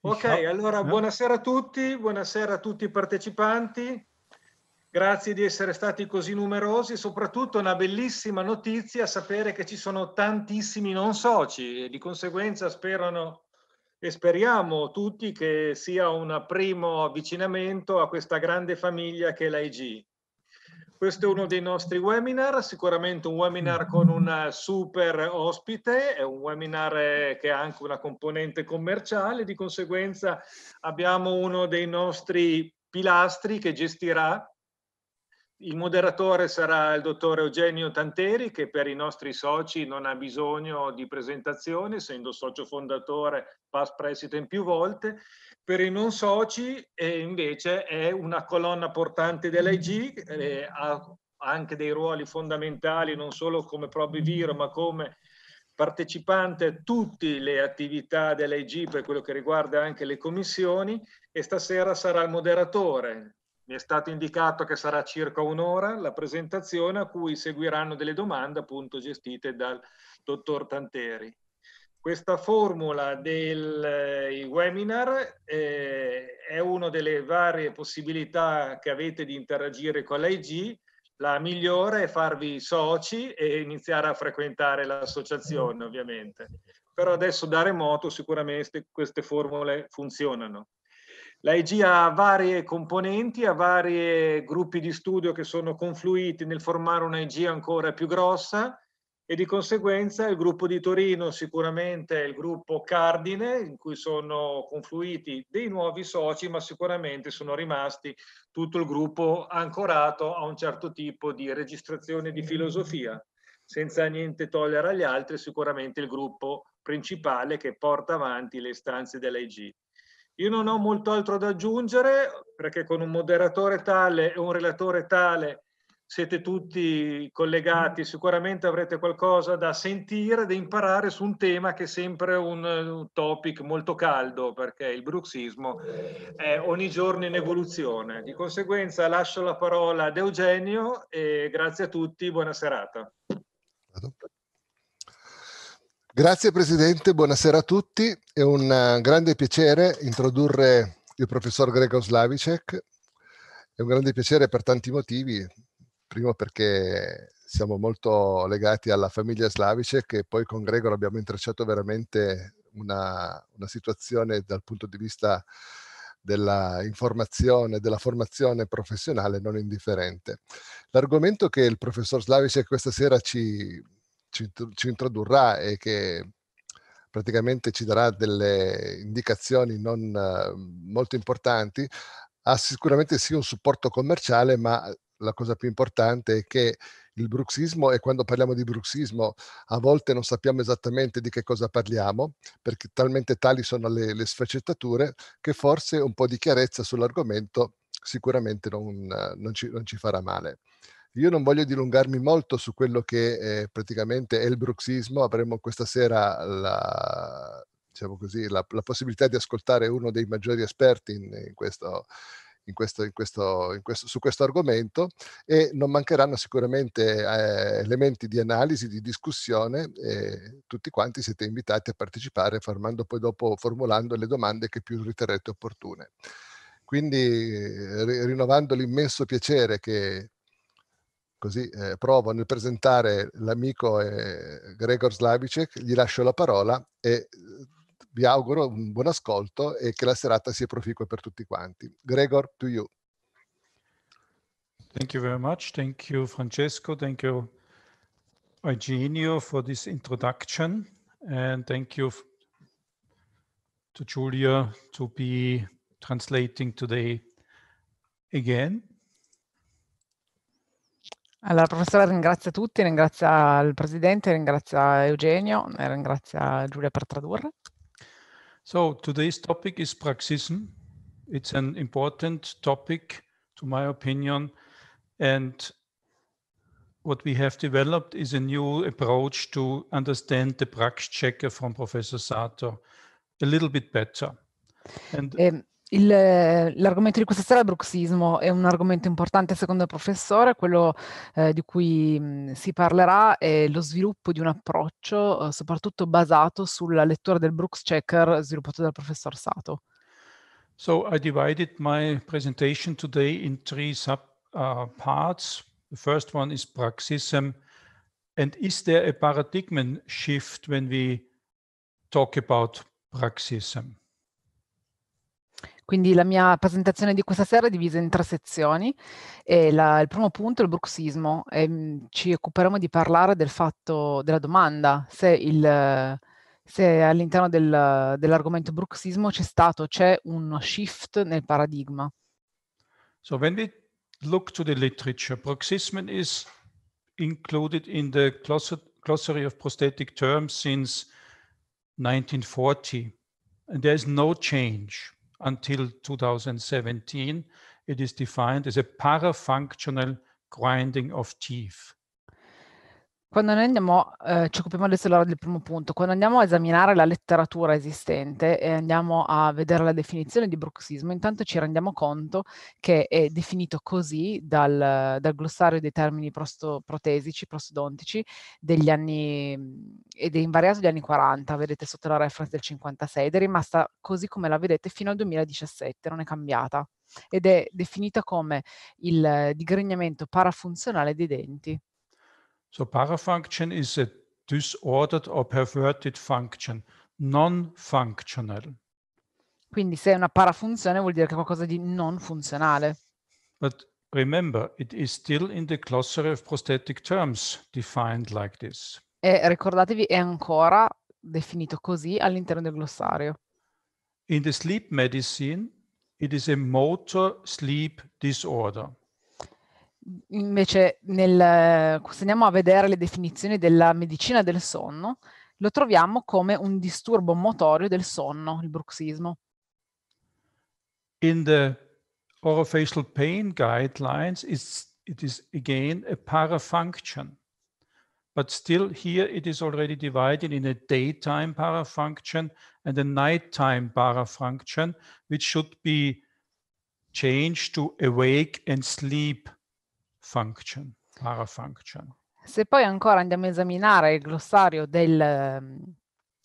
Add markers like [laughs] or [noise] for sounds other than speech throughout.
Ok, allora buonasera a tutti, buonasera a tutti i partecipanti. Grazie di essere stati così numerosi, soprattutto una bellissima notizia sapere che ci sono tantissimi non soci e di conseguenza sperano e speriamo tutti che sia un primo avvicinamento a questa grande famiglia che è l'AIG. Questo è uno dei nostri webinar, sicuramente un webinar mm. con un super ospite, è un webinar eh, che ha anche una componente commerciale, di conseguenza abbiamo uno dei nostri pilastri che gestirà il moderatore sarà il dottore Eugenio Tanteri che per i nostri soci non ha bisogno di presentazione, essendo socio fondatore, past president più volte per i non soci eh, invece è una colonna portante dell'IG, eh, ha anche dei ruoli fondamentali non solo come probiviro ma come partecipante a tutte le attività dell'IG per quello che riguarda anche le commissioni e stasera sarà il moderatore. Mi è stato indicato che sarà circa un'ora la presentazione a cui seguiranno delle domande appunto gestite dal dottor Tanteri. Questa formula del eh, webinar eh, è una delle varie possibilità che avete di interagire con l'AIG. La migliore è farvi soci e iniziare a frequentare l'associazione, ovviamente. Però adesso da remoto sicuramente queste formule funzionano. L'AIG ha varie componenti, ha vari gruppi di studio che sono confluiti nel formare un'AIG ancora più grossa e di conseguenza il gruppo di Torino sicuramente è il gruppo cardine in cui sono confluiti dei nuovi soci, ma sicuramente sono rimasti tutto il gruppo ancorato a un certo tipo di registrazione di filosofia, senza niente togliere agli altri, sicuramente il gruppo principale che porta avanti le istanze dell'AIG. Io non ho molto altro da aggiungere perché con un moderatore tale e un relatore tale siete tutti collegati, sicuramente avrete qualcosa da sentire, da imparare su un tema che è sempre un, topic molto caldo, perché il bruxismo è ogni giorno in evoluzione. Di conseguenza lascio la parola ad Eugenio e grazie a tutti, buona serata. Grazie Presidente, buonasera a tutti. È un eh, grande piacere introdurre il professor Gregor Slavicek. È un grande piacere per tanti motivi, primo perché siamo molto legati alla famiglia slavice che poi con Gregor abbiamo intrecciato veramente una, una situazione dal punto di vista della informazione, della formazione professionale non indifferente. L'argomento che il professor Slavice questa sera ci, ci, ci, introdurrà e che praticamente ci darà delle indicazioni non uh, molto importanti, ha sicuramente sì un supporto commerciale, ma la cosa più importante è che il bruxismo e quando parliamo di bruxismo a volte non sappiamo esattamente di che cosa parliamo perché talmente tali sono le, le sfaccettature che forse un po' di chiarezza sull'argomento sicuramente non, non, ci, non ci farà male. Io non voglio dilungarmi molto su quello che è praticamente è il bruxismo, avremo questa sera la, diciamo così, la, la possibilità di ascoltare uno dei maggiori esperti in, in questo in questo, in questo, in questo, su questo argomento e non mancheranno sicuramente eh, elementi di analisi, di discussione e tutti quanti siete invitati a partecipare formando poi dopo, formulando le domande che più riterrete opportune. Quindi rinnovando l'immenso piacere che così eh, provo nel presentare l'amico eh, Gregor Slavicek, gli lascio la parola e vi auguro un buon ascolto e che la serata sia proficua per tutti quanti. Gregor, to you. Thank you very much. Thank you, Francesco. Thank you, Eugenio, for this introduction. And thank you to Julia to be translating today again. Allora, professore ringrazio tutti, ringrazio il presidente, ringrazio Eugenio, ringrazio Giulia per tradurre. So today's topic is Praxism. It's an important topic, to my opinion, and what we have developed is a new approach to understand the Prax checker from Professor Sato a little bit better. And um, Il, l'argomento di questa sera, il bruxismo, è un argomento importante secondo il professore, quello eh, di cui mh, mm, si parlerà è lo sviluppo di un approccio eh, soprattutto basato sulla lettura del Brooks Checker sviluppato dal professor Sato. So I divided my presentation today in three sub uh, parts. The first one is bruxism and is there a paradigm shift when we talk about bruxism? Quindi la mia presentazione di questa sera è divisa in tre sezioni. La, il primo punto è il bruxismo. E mm, ci occuperemo di parlare del fatto, della domanda, se, il, se all'interno del, dell'argomento bruxismo c'è stato, c'è uno shift nel paradigma. So when we look to the literature, bruxism is included in the glossary of prosthetic terms since 1940. And there is no change. until 2017, it is defined as a parafunctional grinding of teeth. quando noi andiamo, eh, ci occupiamo adesso allora del primo punto, quando andiamo a esaminare la letteratura esistente e andiamo a vedere la definizione di bruxismo, intanto ci rendiamo conto che è definito così dal, dal glossario dei termini prosto, protesici, prostodontici degli anni, ed è invariato degli anni 40, vedete sotto la reference del 56, ed è rimasta così come la vedete fino al 2017, non è cambiata, ed è definita come il digregnamento parafunzionale dei denti. So parafunction is a disordered or perverted function, non-functional. Quindi se è una parafunzione vuol dire che è qualcosa di non funzionale. But remember, it is still in the glossary of prosthetic terms defined like this. E ricordatevi, è ancora definito così all'interno del glossario. In the sleep medicine, it is a motor sleep disorder. invece nel, se andiamo a vedere le definizioni della medicina del sonno, lo troviamo come un disturbo motorio del sonno, il bruxismo. In the orofacial pain guidelines, it's, it is again a parafunction. But still here it is already divided in a daytime parafunction and a nighttime parafunction, which should be changed to awake and sleep function, parafunction. Se poi ancora andiamo a esaminare il glossario del, ehm,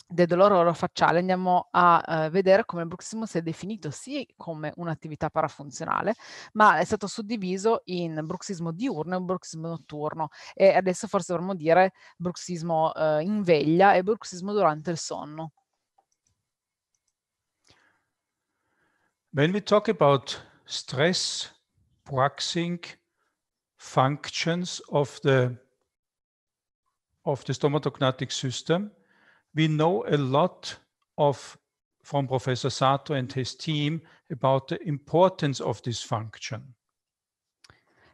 del dolore orofacciale, andiamo a uh, vedere come il bruxismo si è definito sì come un'attività parafunzionale, ma è stato suddiviso in bruxismo diurno e bruxismo notturno e adesso forse dovremmo dire bruxismo uh, in veglia e bruxismo durante il sonno. When we talk about stress, bruxing, functions of the of the stomatognatic system. We know a lot of from Professor Sato and his team about the importance of this function.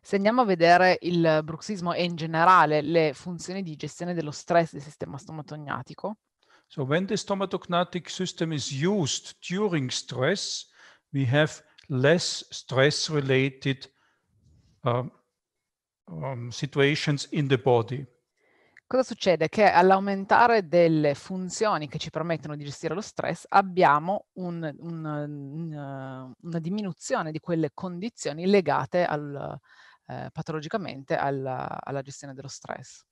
Se andiamo a vedere il bruxismo e in generale le funzioni di gestione dello stress del sistema stomatognatico. So when the stomatognatic system is used during stress, we have less stress related um, um, situations in the body. Cosa succede? Che all'aumentare delle funzioni che ci permettono di gestire lo stress abbiamo un, un, un, uh, una diminuzione di quelle condizioni legate al, eh, patologicamente alla, alla, gestione dello stress.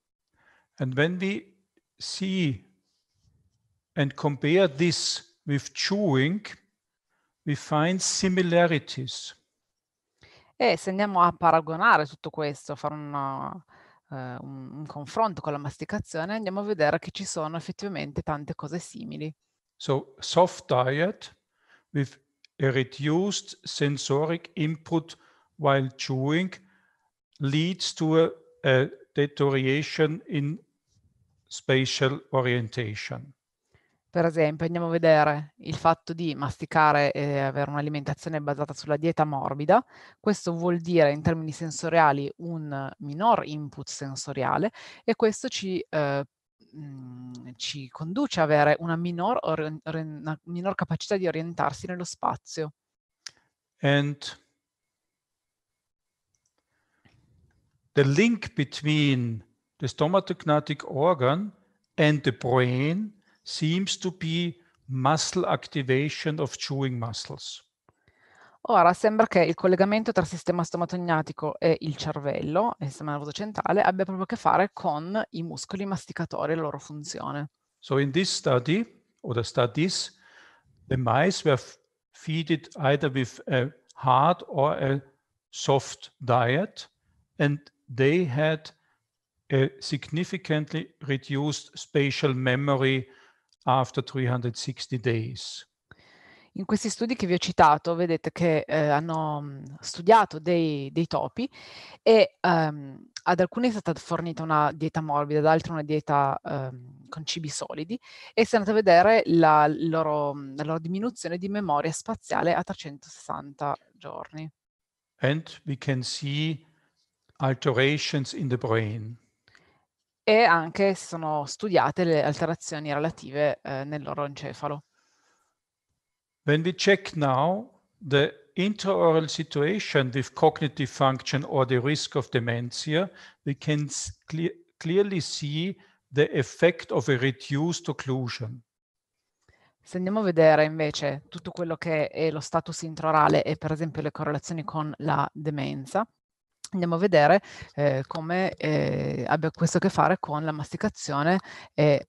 And when we see and compare this with chewing, we find similarities. E se andiamo a paragonare tutto questo, fare una, eh, un, un confronto con la masticazione, andiamo a vedere che ci sono effettivamente tante cose simili. So, soft diet with a reduced sensoric input while chewing leads to a, a deterioration in spatial orientation per esempio, andiamo a vedere il fatto di masticare e avere un'alimentazione basata sulla dieta morbida. Questo vuol dire in termini sensoriali un minor input sensoriale e questo ci, eh, mm, ci conduce ad avere una minor, una minor capacità di orientarsi nello spazio. And the link between the stomatognatic organ and the brain seems to be muscle activation of chewing muscles. Ora sembra che il collegamento tra il sistema stomatognatico e il cervello, e il sistema nervoso centrale, abbia proprio a che fare con i muscoli masticatori e la loro funzione. So in this study, or the studies, the mice were fed either with a hard or a soft diet, and they had a significantly reduced spatial memory after 360 days. In questi studi che vi ho citato vedete che eh, hanno mm, studiato dei, dei topi e um, ad alcuni è stata fornita una dieta morbida, ad altri una dieta um, con cibi solidi e si è andata a vedere la loro, mm, la loro diminuzione di memoria spaziale a 360 giorni. And we can see alterations in the brain e anche si sono studiate le alterazioni relative eh, nel loro encefalo. When we check now the interoral situation with cognitive function or the risk of dementia, we can cle clearly see the effect of a reduced occlusion. Se andiamo a vedere invece tutto quello che è lo status intraorale e per esempio le correlazioni con la demenza, andiamo a vedere eh, come eh, abbia questo a che fare con la masticazione e,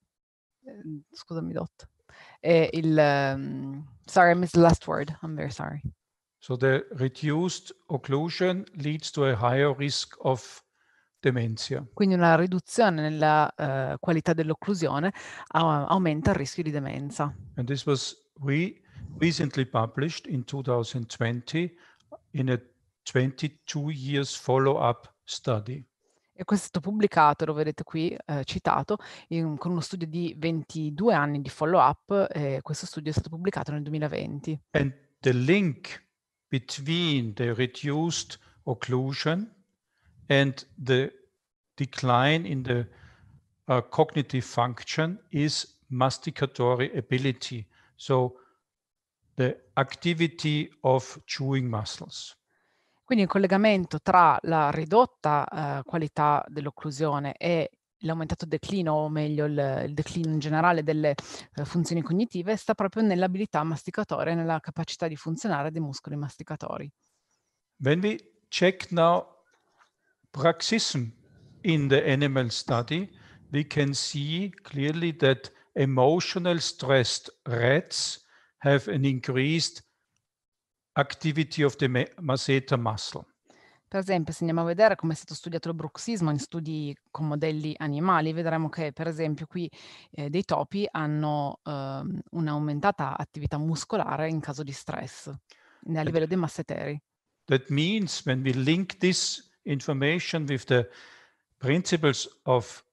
ehm, scusami Dot, e il, um, sorry I missed the last word, I'm very sorry. So the reduced occlusion leads to a higher risk of dementia. Quindi una riduzione nella uh, qualità dell'occlusione aumenta il rischio di demenza. And this was re recently published in 2020 in a 22 years follow-up study. E questo pubblicato, lo vedete qui eh, citato, in, con uno studio di 22 anni di follow-up. Eh, questo studio è stato pubblicato nel 2020. And the link between the reduced occlusion and the decline in the uh, cognitive function is masticatory ability. So the activity of chewing muscles. Quindi il collegamento tra la ridotta eh, qualità dell'occlusione e l'aumentato declino, o meglio il, il declino in generale delle eh, funzioni cognitive, sta proprio nell'abilità masticatoria, nella capacità di funzionare dei muscoli masticatori. Wenn we check now bruxism in the animal study, we can see clearly that emotional stressed rats have an increased activity of the masseter muscle. Per esempio, se andiamo a vedere come è stato studiato il bruxismo in studi con modelli animali, vedremo che per esempio qui eh, dei topi hanno eh, un'aumentata attività muscolare in caso di stress a livello dei masseteri. That means when we link this information with the principles of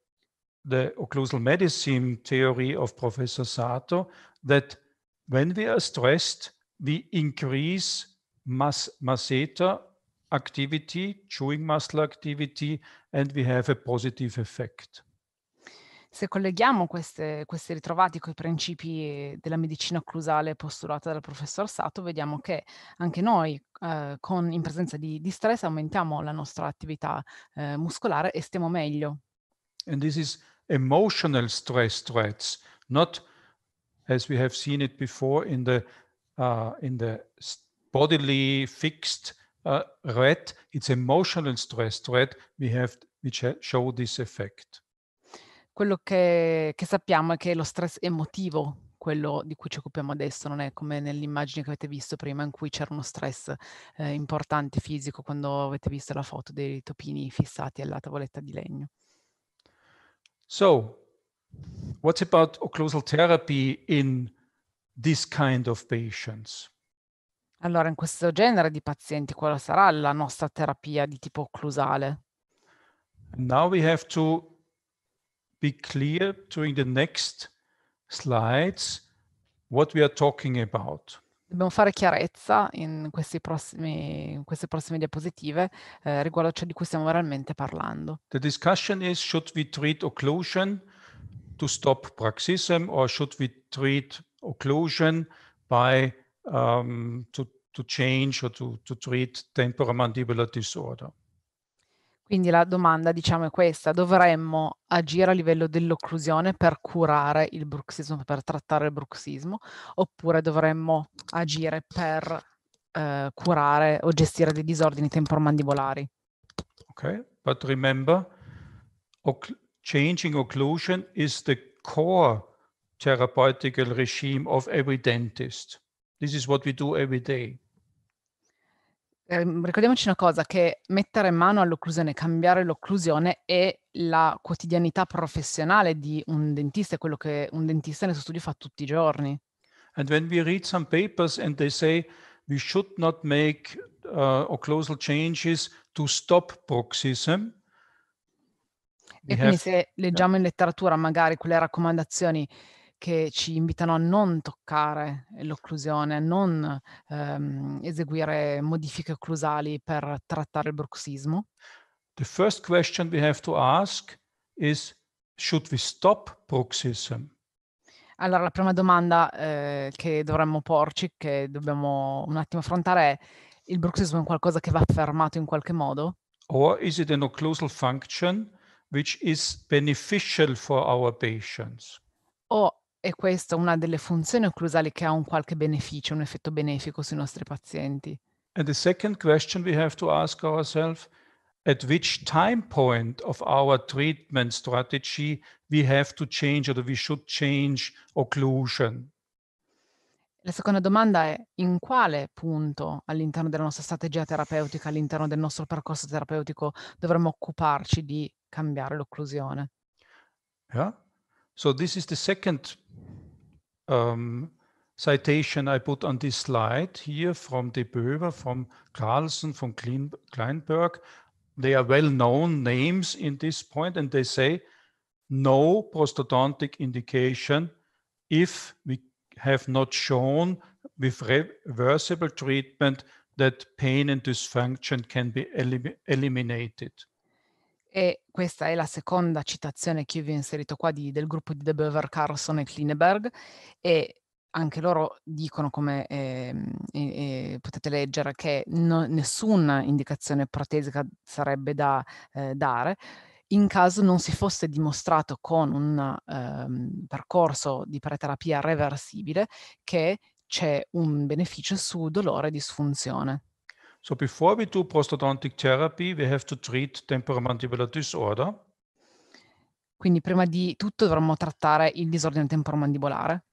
the occlusal medicine theory of Professor Sato, that when we are stressed, we increase mass masseter activity, chewing muscle activity, and we have a positive effect. Se colleghiamo queste, questi ritrovati con i principi della medicina occlusale postulata dal professor Sato, vediamo che anche noi, eh, con, in presenza di, di, stress, aumentiamo la nostra attività eh, muscolare e stiamo meglio. And this is emotional stress threats, not as we have seen it before in the uh, in the bodily fixed uh, red, it's emotional stress thread we have which show this effect. Quello che, che sappiamo è che lo stress emotivo quello di cui ci occupiamo adesso, non è come nell'immagine che avete visto prima in cui c'era uno stress eh, importante fisico quando avete visto la foto dei topini fissati alla tavoletta di legno. So, what about occlusal therapy in this kind of patients? Allora, in questo genere di pazienti, quella sarà la nostra terapia di tipo occlusale? Now we have to be clear during the next slides what we are talking about. Dobbiamo fare chiarezza in, prossimi, in queste prossime diapositive eh, riguardo a ciò di cui stiamo realmente parlando. The discussion is should we treat occlusion to stop bruxism or should we treat occlusion by um, to, to, change or to, to treat temporomandibular disorder. Quindi la domanda, diciamo, è questa. Dovremmo agire a livello dell'occlusione per curare il bruxismo, per trattare il bruxismo, oppure dovremmo agire per eh, curare o gestire dei disordini temporomandibolari? Ok, but remember, oc- changing occlusion is the core therapeutical regime of every dentist. This is what we do every day. Ehm, ricordiamoci una cosa, che mettere mano all'occlusione, cambiare l'occlusione è la quotidianità professionale di un dentista, è quello che un dentista nel suo studio fa tutti i giorni. And when we read some papers and they say we should not make uh, occlusal changes to stop bruxism, e quindi have... se leggiamo in letteratura magari quelle raccomandazioni che ci invitano a non toccare eh, l'occlusione, a non ehm, eseguire modifiche occlusali per trattare il bruxismo? The first question we have to ask is should we stop bruxism? Allora, la prima domanda eh, che dovremmo porci, che dobbiamo un attimo affrontare è il bruxismo è qualcosa che va fermato in qualche modo? Or is it an occlusal function which is beneficial for our patients? O è questa una delle funzioni occlusali che ha un qualche beneficio, un effetto benefico sui nostri pazienti. And the second question we have to ask ourselves at which time point of our treatment strategy we have to change or we should change occlusion. La seconda domanda è in quale punto all'interno della nostra strategia terapeutica, all'interno del nostro percorso terapeutico dovremmo occuparci di cambiare l'occlusione? Yeah. So this is the second um, citation I put on this slide here from De Boever, from Carlson, from Klein, Kleinberg. They are well-known names in this point, and they say no prostodontic indication if we have not shown with reversible treatment that pain and dysfunction can be elim eliminated. E questa è la seconda citazione che io vi ho inserito qua di, del gruppo di De Bever, Carlson e Klineberg e anche loro dicono, come eh, eh, potete leggere, che no, nessuna indicazione protesica sarebbe da eh, dare in caso non si fosse dimostrato con un ehm, percorso di preterapia reversibile che c'è un beneficio su dolore e disfunzione. So before we do prostodontic therapy, we have to treat temporomandibular disorder. Quindi prima di tutto dovremmo trattare il disordine temporomandibolare.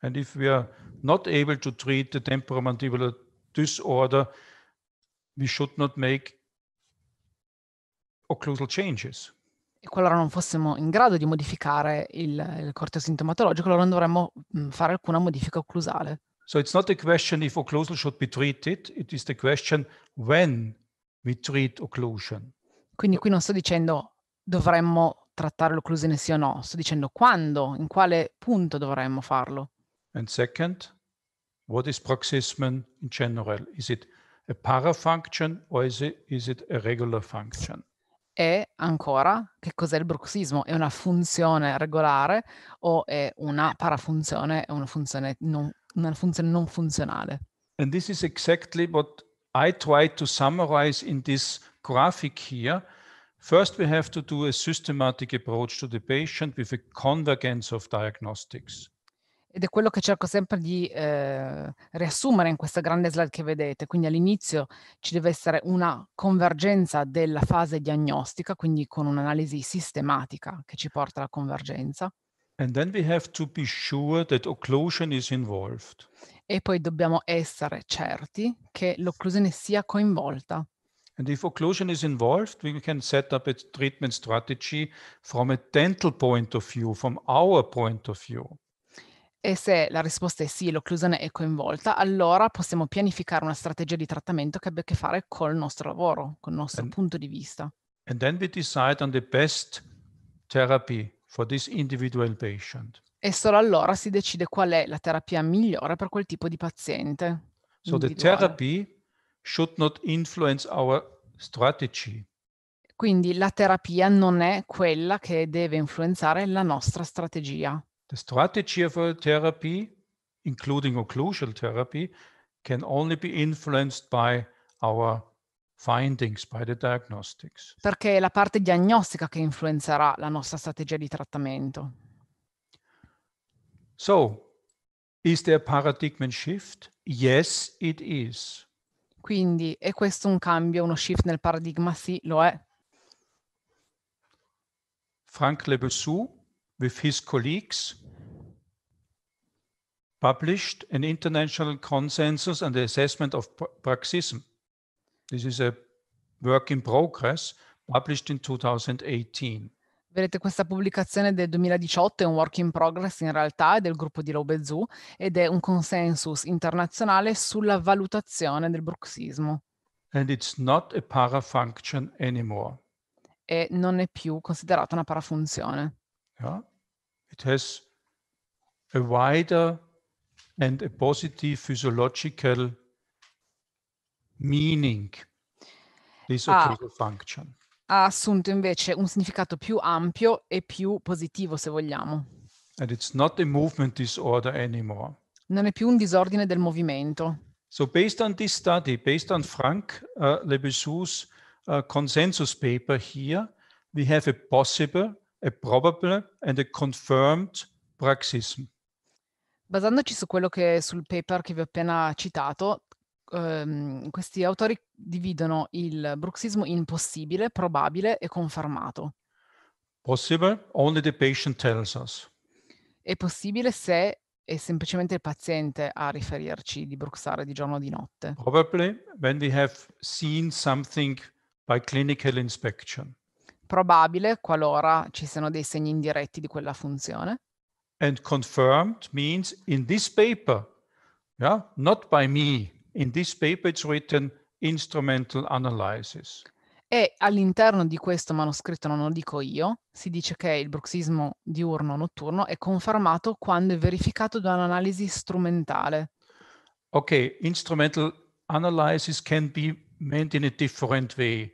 And if we are not able to treat the temporomandibular disorder, we should not make occlusal changes. E qualora non fossimo in grado di modificare il, il corteo sintomatologico, allora non dovremmo fare alcuna modifica occlusale. So it's not a question if occlusal should be treated, it is the question when we treat occlusion. Quindi qui non sto dicendo dovremmo trattare l'occlusione sì o no, sto dicendo quando, in quale punto dovremmo farlo. And second, what is proxismen in general? Is it a parafunction or is it, is it a regular function? E ancora, che cos'è il bruxismo? È una funzione regolare o è una parafunzione, è una funzione non regolare? una funzione non funzionale. And this is exactly what I try to summarize in this graphic here. First, we have to do a systematic approach to the patient with a convergence of diagnostics. Ed è quello che cerco sempre di eh, riassumere in questa grande slide che vedete. Quindi all'inizio ci deve essere una convergenza della fase diagnostica, quindi con un'analisi sistematica che ci porta alla convergenza. And then we have to be sure that occlusion is involved. E poi dobbiamo essere certi che l'occlusione sia coinvolta. And if occlusion is involved, we can set up a treatment strategy from a dental point of view, from our point of view. E se la risposta è sì, l'occlusione è coinvolta, allora possiamo pianificare una strategia di trattamento che abbia a che fare col nostro lavoro, col nostro and, punto di vista. And then we decide on the best therapy for this individual patient. E solo allora si decide qual è la terapia migliore per quel tipo di paziente. So the therapy should not influence our strategy. Quindi la terapia non è quella che deve influenzare la nostra strategia. The strategy of a therapy, including occlusal therapy, can only be influenced by our findings by the diagnostics. Perché è la parte diagnostica che influenzerà la nostra strategia di trattamento. So, is there a paradigm shift? Yes, it is. Quindi è questo un cambio, uno shift nel paradigma? Sì, lo è. Frank Lebesu, with his colleagues published an international consensus on the assessment of praxism. This is a work in progress published in 2018. Vedete, questa pubblicazione del 2018 è un work in progress in realtà, del gruppo di Laubezou ed è un consensus internazionale sulla valutazione del bruxismo. And it's not a parafunction anymore. E non è più considerata una parafunzione. Yeah. It has a wider and a positive physiological meaning di sottoso ah. function ha assunto invece un significato più ampio e più positivo, se vogliamo. Non è più un disordine del movimento. So based on this study, based on Frank uh, Lebesou's uh, consensus paper here, we have a possible, a probable and a confirmed praxism. Basandoci su quello che sul paper che vi ho appena citato, ehm, questi autori dividono il bruxismo in possibile, probabile e confermato. Possible, only the patient tells us. È possibile se è semplicemente il paziente a riferirci di bruxare di giorno o di notte. Probably when we have seen something by clinical inspection. Probabile qualora ci siano dei segni indiretti di quella funzione. And confirmed means in this paper, yeah? not by me. In this paper it's written instrumental analysis. E all'interno di questo manoscritto, non lo dico io, si dice che il bruxismo diurno-notturno è confermato quando è verificato da un'analisi strumentale. Ok, instrumental analysis can be meant in a different way.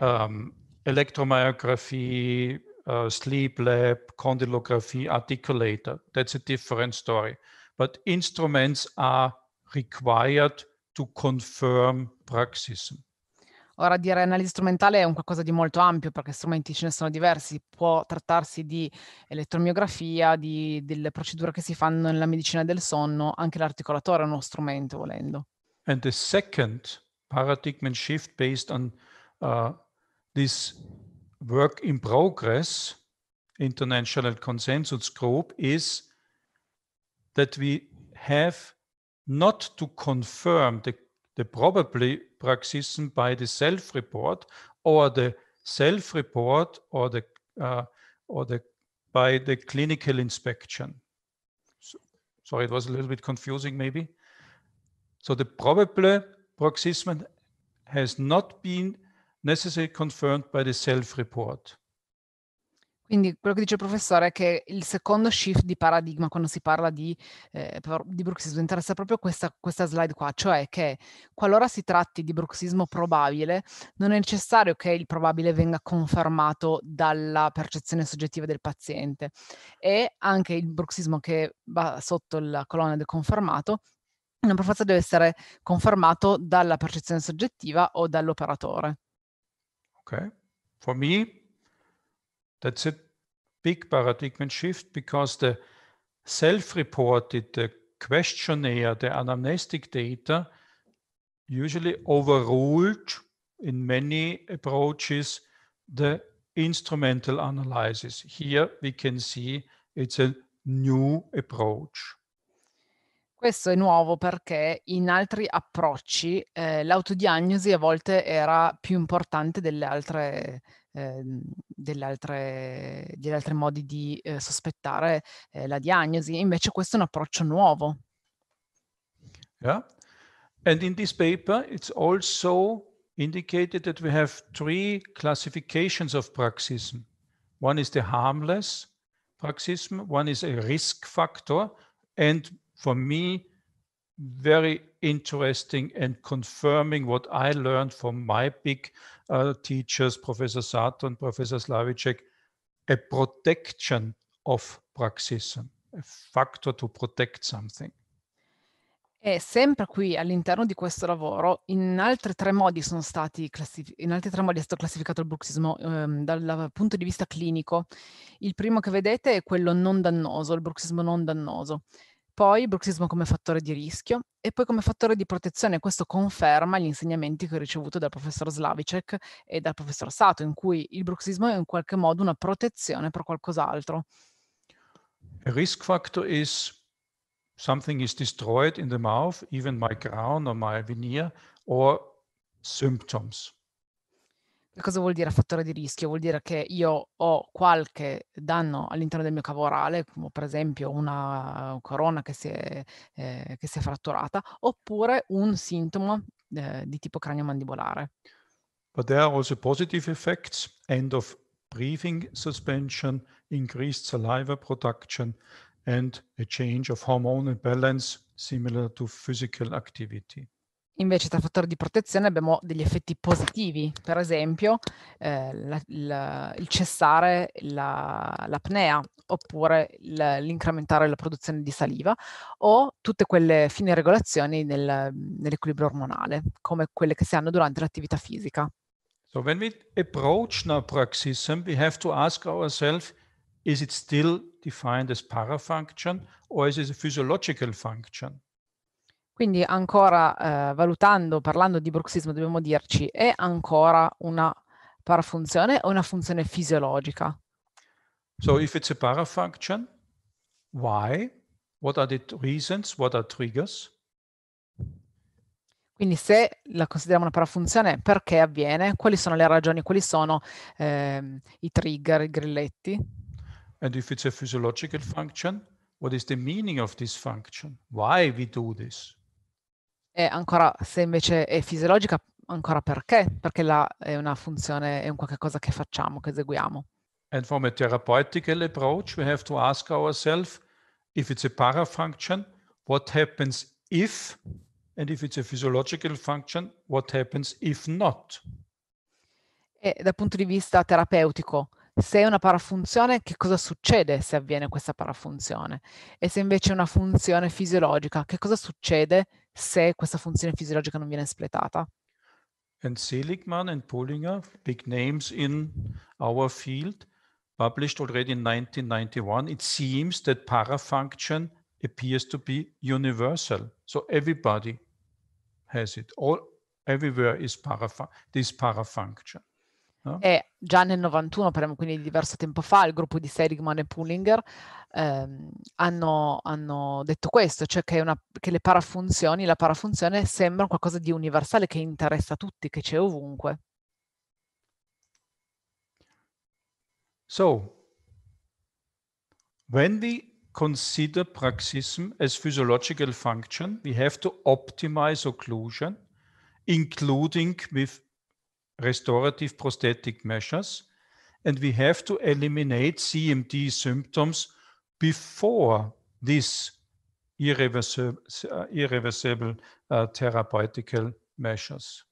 Um, electromyography, uh, sleep lab, condylography, articulator, that's a different story. But instruments are required to confirm praxis. Ora dire analisi strumentale è un qualcosa di molto ampio perché strumenti ce ne sono diversi, può trattarsi di elettromiografia, di, delle procedure che si fanno nella medicina del sonno, anche l'articolatore è uno strumento volendo. And the second paradigm shift based on uh, this work in progress international consensus group is that we have not to confirm the, the probably bruxism by the self-report or the self-report or the uh, or the by the clinical inspection. So, sorry, it was a little bit confusing maybe. So the probable bruxism has not been necessarily confirmed by the self-report. Quindi quello che dice il professore è che il secondo shift di paradigma quando si parla di, eh, di bruxismo interessa proprio questa, questa, slide qua, cioè che qualora si tratti di bruxismo probabile, non è necessario che il probabile venga confermato dalla percezione soggettiva del paziente e anche il bruxismo che va sotto la colonna del confermato non per forza deve essere confermato dalla percezione soggettiva o dall'operatore. Ok, for me That's a big paradigm shift because the self-reported, the questionnaire, the anamnestic data usually overruled in many approaches the instrumental analysis. Here we can see it's a new approach. Questo è nuovo perché in altri approcci eh, l'autodiagnosi a volte era più importante delle altre eh, degli altri modi di eh, sospettare eh, la diagnosi. Invece questo è un approccio nuovo. Yeah. And in this paper it's also indicated that we have three classifications of praxism. One is the harmless praxism, one is a risk factor, and for me, very interesting and confirming what I learned from my big uh, teachers, Professor Sato and Professor Slavicek, a protection of praxism, a factor to protect something. E sempre qui all'interno di questo lavoro, in altri tre modi, classif- in altri tre modi è stato classificato il bruxismo ehm, dal punto di vista clinico. Il primo che vedete è quello non dannoso, il bruxismo non dannoso poi bruxismo come fattore di rischio e poi come fattore di protezione. Questo conferma gli insegnamenti che ho ricevuto dal professor Slavicek e dal professor Sato, in cui il bruxismo è in qualche modo una protezione per qualcos'altro. A risk factor is something is destroyed in the mouth, even my crown or my veneer, or symptoms. Cosa vuol dire fattore di rischio? Vuol dire che io ho qualche danno all'interno del mio cavo orale, come per esempio una corona che si è, eh, che si è fratturata, oppure un sintomo eh, di tipo cranio-mandibolare. But there are also positive effects, end of breathing suspension, increased saliva production, and a change of hormonal balance similar to physical activity. Invece tra fattori di protezione abbiamo degli effetti positivi, per esempio eh, la, la, il cessare la, l'apnea oppure il, l'incrementare la produzione di saliva o tutte quelle fine regolazioni nel, nell'equilibrio ormonale, come quelle che si hanno durante l'attività fisica. So when we approach naproxism, we have to ask ourselves, is it still defined as parafunction or is it a physiological function? Quindi ancora eh, valutando, parlando di bruxismo, dobbiamo dirci è ancora una parafunzione o una funzione fisiologica? So if it's a parafunction, why? What are the reasons? What are triggers? Quindi se la consideriamo una parafunzione, perché avviene? Quali sono le ragioni? Quali sono eh, i trigger, i grilletti? And if it's a physiological function, what is the meaning of this function? Why we do this? E ancora, se invece è fisiologica, ancora perché? Perché là è una funzione, è un qualche cosa che facciamo, che eseguiamo. And from a therapeutical approach, we have to ask ourselves if it's a parafunction, what happens if, and if it's a physiological function, what happens if not. E dal punto di vista terapeutico, se è una parafunzione, che cosa succede se avviene questa parafunzione? E se invece è una funzione fisiologica, che cosa succede se questa funzione fisiologica non viene espletata. And Seligman and Pullinger, big names in our field, published already in 1991, it seems that parafunction appears to be universal. So everybody has it. All everywhere is parafunction. this parafunction. No? E già nel 91, parliamo quindi di diverso tempo fa, il gruppo di Seligman e Pullinger ehm, hanno, hanno, detto questo, cioè che, una, che, le parafunzioni, la parafunzione sembra qualcosa di universale che interessa a tutti, che c'è ovunque. So, when we consider praxism as physiological function, we have to optimize occlusion, including with restorative prosthetic measures, and we have to eliminate CMD symptoms before this irreversible, uh, irreversible uh, therapeutical measures.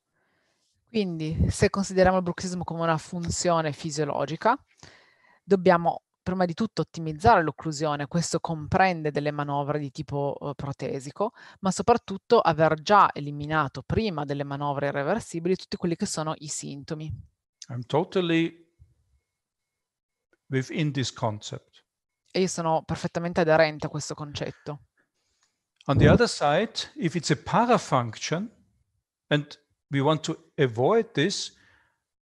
Quindi, se consideriamo il bruxismo come una funzione fisiologica, dobbiamo prima di tutto ottimizzare l'occlusione, questo comprende delle manovre di tipo eh, protesico, ma soprattutto aver già eliminato prima delle manovre irreversibili tutti quelli che sono i sintomi. I'm totally within this concept. E io sono perfettamente aderente a questo concetto. On the other side, if it's a parafunction, and we want to avoid this,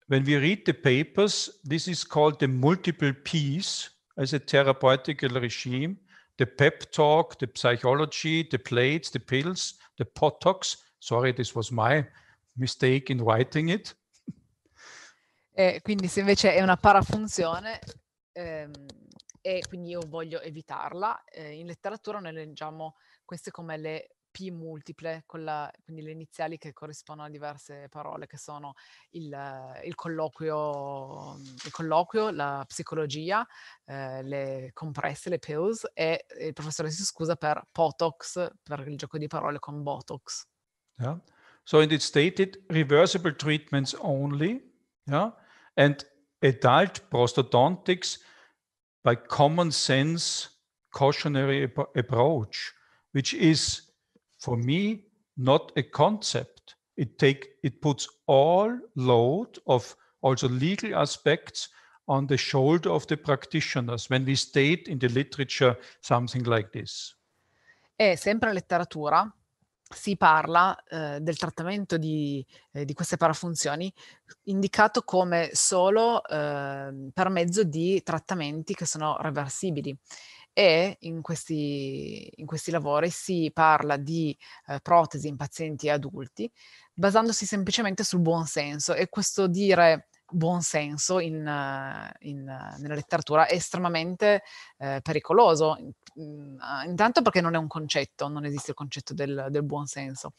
when we read the papers, this is called the multiple P's as a therapeutical regime, the pep talk, the psychology, the plates, the pills, the potox. Sorry, this was my mistake in writing it. E quindi se invece è una parafunzione ehm, e quindi io voglio evitarla, eh, in letteratura noi leggiamo queste come le P multiple, la, quindi le iniziali che corrispondono a diverse parole che sono il, il, colloquio, mhmm, il colloquio, la psicologia, eh, le compresse, le pills e il professore si scusa per Potox, per il gioco di parole con Botox. Yeah. So it is stated reversible treatments only, yeah, and adult prostodontics by common sense cautionary approach, which is for me not a concept it take it puts all load of also legal aspects on the shoulder of the practitioners when we state in the literature something like this. E sempre letteratura si parla eh, del trattamento di, eh, di, queste parafunzioni indicato come solo eh, per mezzo di trattamenti che sono reversibili e in questi, in questi lavori si parla di eh, protesi in pazienti adulti basandosi semplicemente sul buon senso e questo dire buon senso in, in, nella letteratura è estremamente eh, pericoloso, mm, ah, intanto perché non è un concetto, non esiste il concetto del, del buon senso,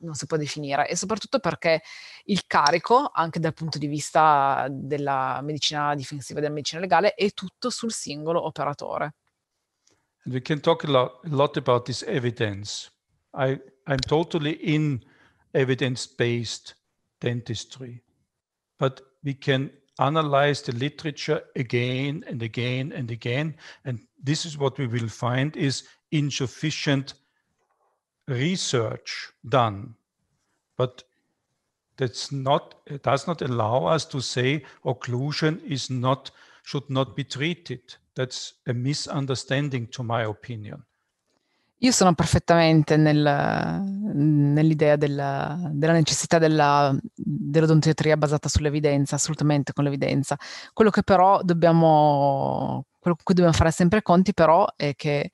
non si può definire e soprattutto perché il carico, anche dal punto di vista della medicina difensiva e della medicina legale, è tutto sul singolo operatore. and we can talk a lot, a lot about this evidence. I, I'm totally in evidence based dentistry, but we can analyze the literature again and again and again. And this is what we will find is insufficient research done. But that's not it does not allow us to say occlusion is not should not be treated. That's a misunderstanding to my opinion. Io sono perfettamente nel, nell'idea della, della necessità della, dell'odontoiatria basata sull'evidenza, assolutamente con l'evidenza. Quello che però dobbiamo, quello con dobbiamo fare sempre conti però è che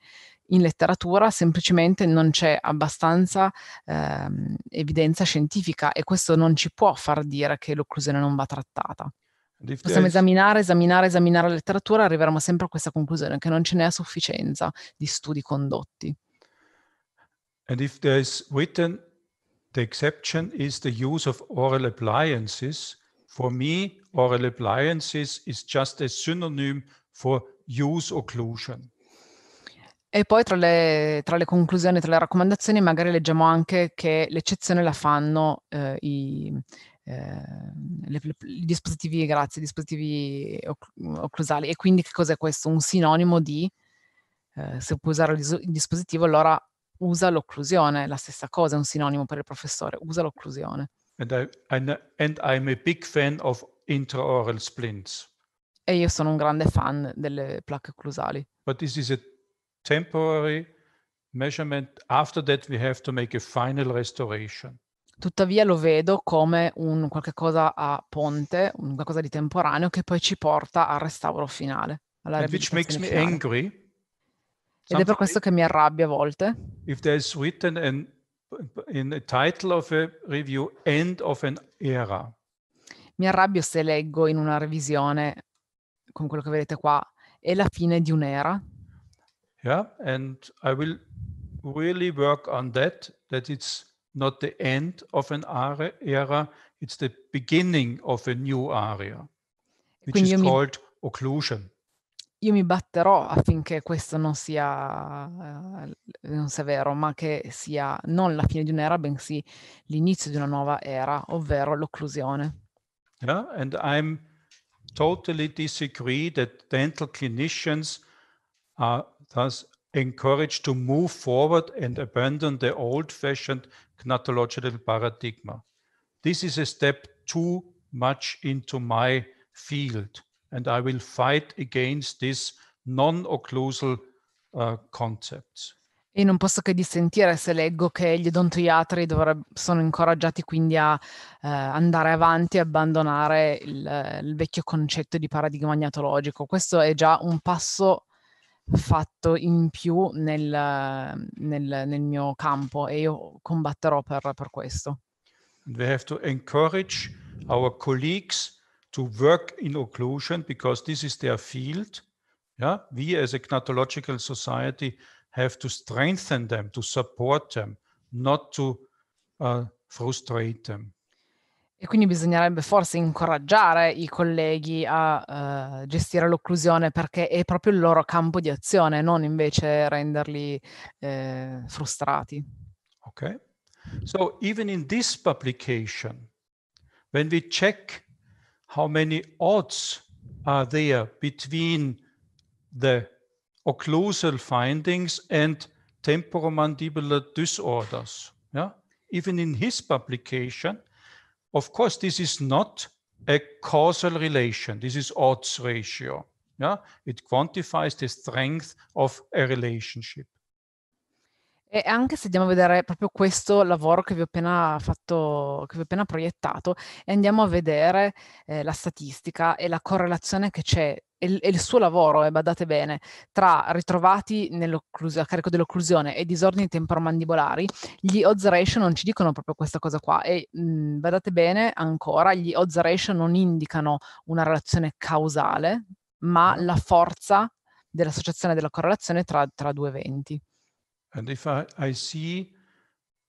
in letteratura semplicemente non c'è abbastanza eh, evidenza scientifica e questo non ci può far dire che l'occlusione non va trattata. Possiamo esaminare, esaminare, esaminare la letteratura, arriveremo sempre a questa conclusione, che non ce n'è a sufficienza di studi condotti. And if there is written, the exception is the use of oral appliances. For me, oral appliances is just a synonym for use occlusion. E poi tra le, tra le, conclusioni, tra le raccomandazioni, magari leggiamo anche che l'eccezione la fanno eh, i, Ehm, le, i dispositivi, grazie, dispositivi mm, occlusali. E quindi che cos'è questo? Un sinonimo di, eh, se puoi usare il dispositivo, allora usa l'occlusione, la stessa cosa, è un sinonimo per il professore, usa l'occlusione. And, I, and I'm a big fan of intraoral splints. E io sono un grande fan delle placche occlusali. But this is a temporary measurement. After that we have to make a final restoration. Tuttavia lo vedo come un qualcosa a ponte, un qualcosa di temporaneo che poi ci porta al restauro finale. Alla eh, which makes me finale. angry. Ed è per questo che mi arrabbia a volte. If there is written an, in a title of a review, end of an era. Mi arrabbio se leggo in una revisione, con quello che vedete qua, è la fine di un'era. Yeah, and I will really work on that, that it's not the end of an era, it's the beginning of a new area, which Quindi is called mi, occlusion. Io mi batterò affinché questo non sia, eh, non sia vero, ma che sia non la fine di un'era, bensì l'inizio di una nuova era, ovvero l'occlusione. Yeah, and I'm totally disagree that dental clinicians are thus encouraged to move forward and abandon the old-fashioned gnatological paradigm. This is a step too much into my field, and I will fight against this non-occlusal uh, concepts. E non posso che dissentire se leggo che gli odontoiatri sono incoraggiati quindi a eh, andare avanti e abbandonare il, il, vecchio concetto di paradigma gnatologico. Questo è già un passo fatto in più nel, nel, nel mio campo e io combatterò per, per questo. And we have to encourage our colleagues to work in occlusion because this is their field. Yeah? We as a gnatological society have to strengthen them, to support them, not to uh, frustrate them. E quindi bisognerebbe forse incoraggiare i colleghi a uh, gestire l'occlusione perché è proprio il loro campo di azione, non invece renderli eh, frustrati. Ok. So even in this publication, when we check how many odds are there between the occlusal findings and temporomandibular disorders, yeah? even in his publication, Of course, this is not a causal relation. This is odds ratio. Yeah, it quantifies the strength of a relationship. E anche se andiamo a vedere proprio questo lavoro che vi ho appena fatto, che vi ho appena proiettato, e andiamo a vedere eh, la statistica e la correlazione che c'è e il, suo lavoro, e eh, badate bene, tra ritrovati a carico dell'occlusione e disordini temporomandibolari, gli odds ratio non ci dicono proprio questa cosa qua. E mh, mm, badate bene ancora, gli odds ratio non indicano una relazione causale, ma la forza dell'associazione della correlazione tra, tra due eventi. And if I, I see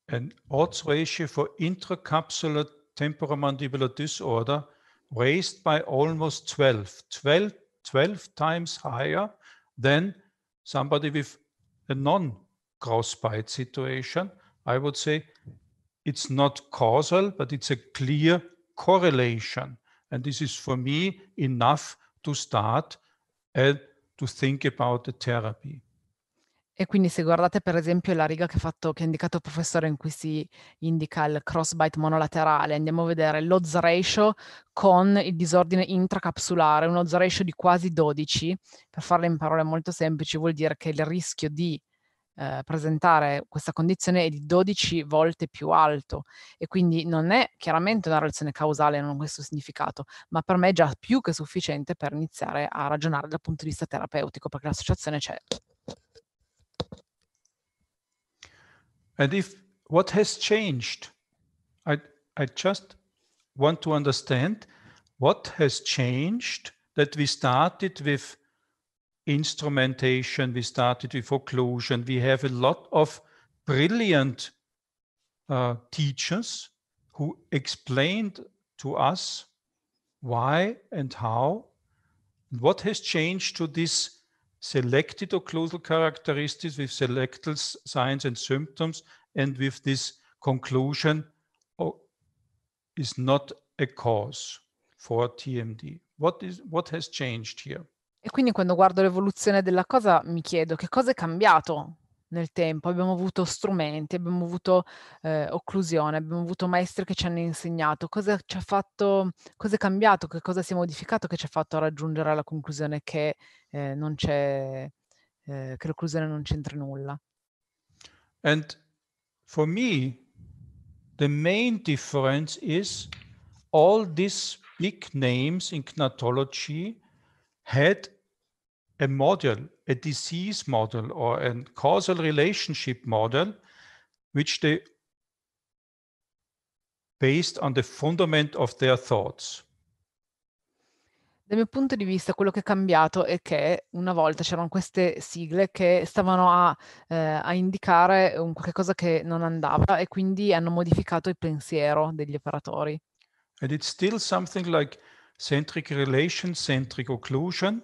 an odds ratio for intracapsular temporomandibular disorder raised by almost 12, 12, 12 times higher than somebody with a non-crossbite situation, I would say it's not causal, but it's a clear correlation. And this is for me enough to start and uh, to think about the therapy. E quindi se guardate per esempio la riga che ha fatto, che ha indicato il professore in cui si indica il crossbite monolaterale, andiamo a vedere l'odds ratio con il disordine intracapsulare, un odds ratio di quasi 12, per farle in parole molto semplici vuol dire che il rischio di eh, presentare questa condizione è di 12 volte più alto e quindi non è chiaramente una relazione causale, non questo significato, ma per me è già più che sufficiente per iniziare a ragionare dal punto di vista terapeutico, perché l'associazione c'è And if what has changed, I, I just want to understand what has changed that we started with instrumentation, we started with occlusion, we have a lot of brilliant uh, teachers who explained to us why and how what has changed to this selected occlusal characteristics with selected signs and symptoms and with this conclusion oh, is not a cause for TMD. What, is, what has changed here? E quindi quando guardo l'evoluzione della cosa mi chiedo che cosa è cambiato nel tempo, abbiamo avuto strumenti, abbiamo avuto eh, occlusione, abbiamo avuto maestri che ci hanno insegnato cosa ci ha fatto, cosa è cambiato, che cosa si è modificato che ci ha fatto raggiungere la conclusione che eh, non c'è, eh, che l'occlusione non c'entra nulla. And for me, the main difference is all these big names in Gnatology had a model, a disease model, or a causal relationship model, which they based on the fundament of their thoughts. Dal mio punto di vista, quello che è cambiato è che una volta c'erano queste sigle che stavano a, eh, a indicare un qualcosa che non andava e quindi hanno modificato il pensiero degli operatori. And it's still something like centric relation, centric occlusion.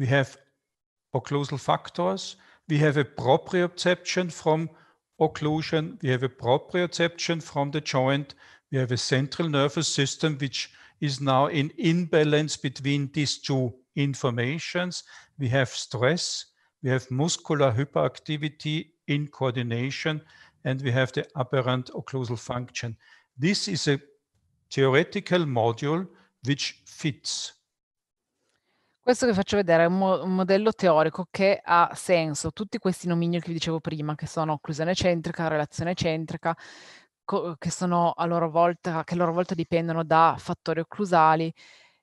We have occlusal factors. We have a proprioception from occlusion. We have a proprioception from the joint. We have a central nervous system, which is now in imbalance between these two informations. We have stress. We have muscular hyperactivity in coordination. And we have the aberrant occlusal function. This is a theoretical module which fits Questo che faccio vedere è un, mo- un modello teorico che ha senso. Tutti questi nomignoli che vi dicevo prima, che sono occlusione centrica, relazione centrica, co- che sono a loro volta, che a loro volta dipendono da fattori occlusali,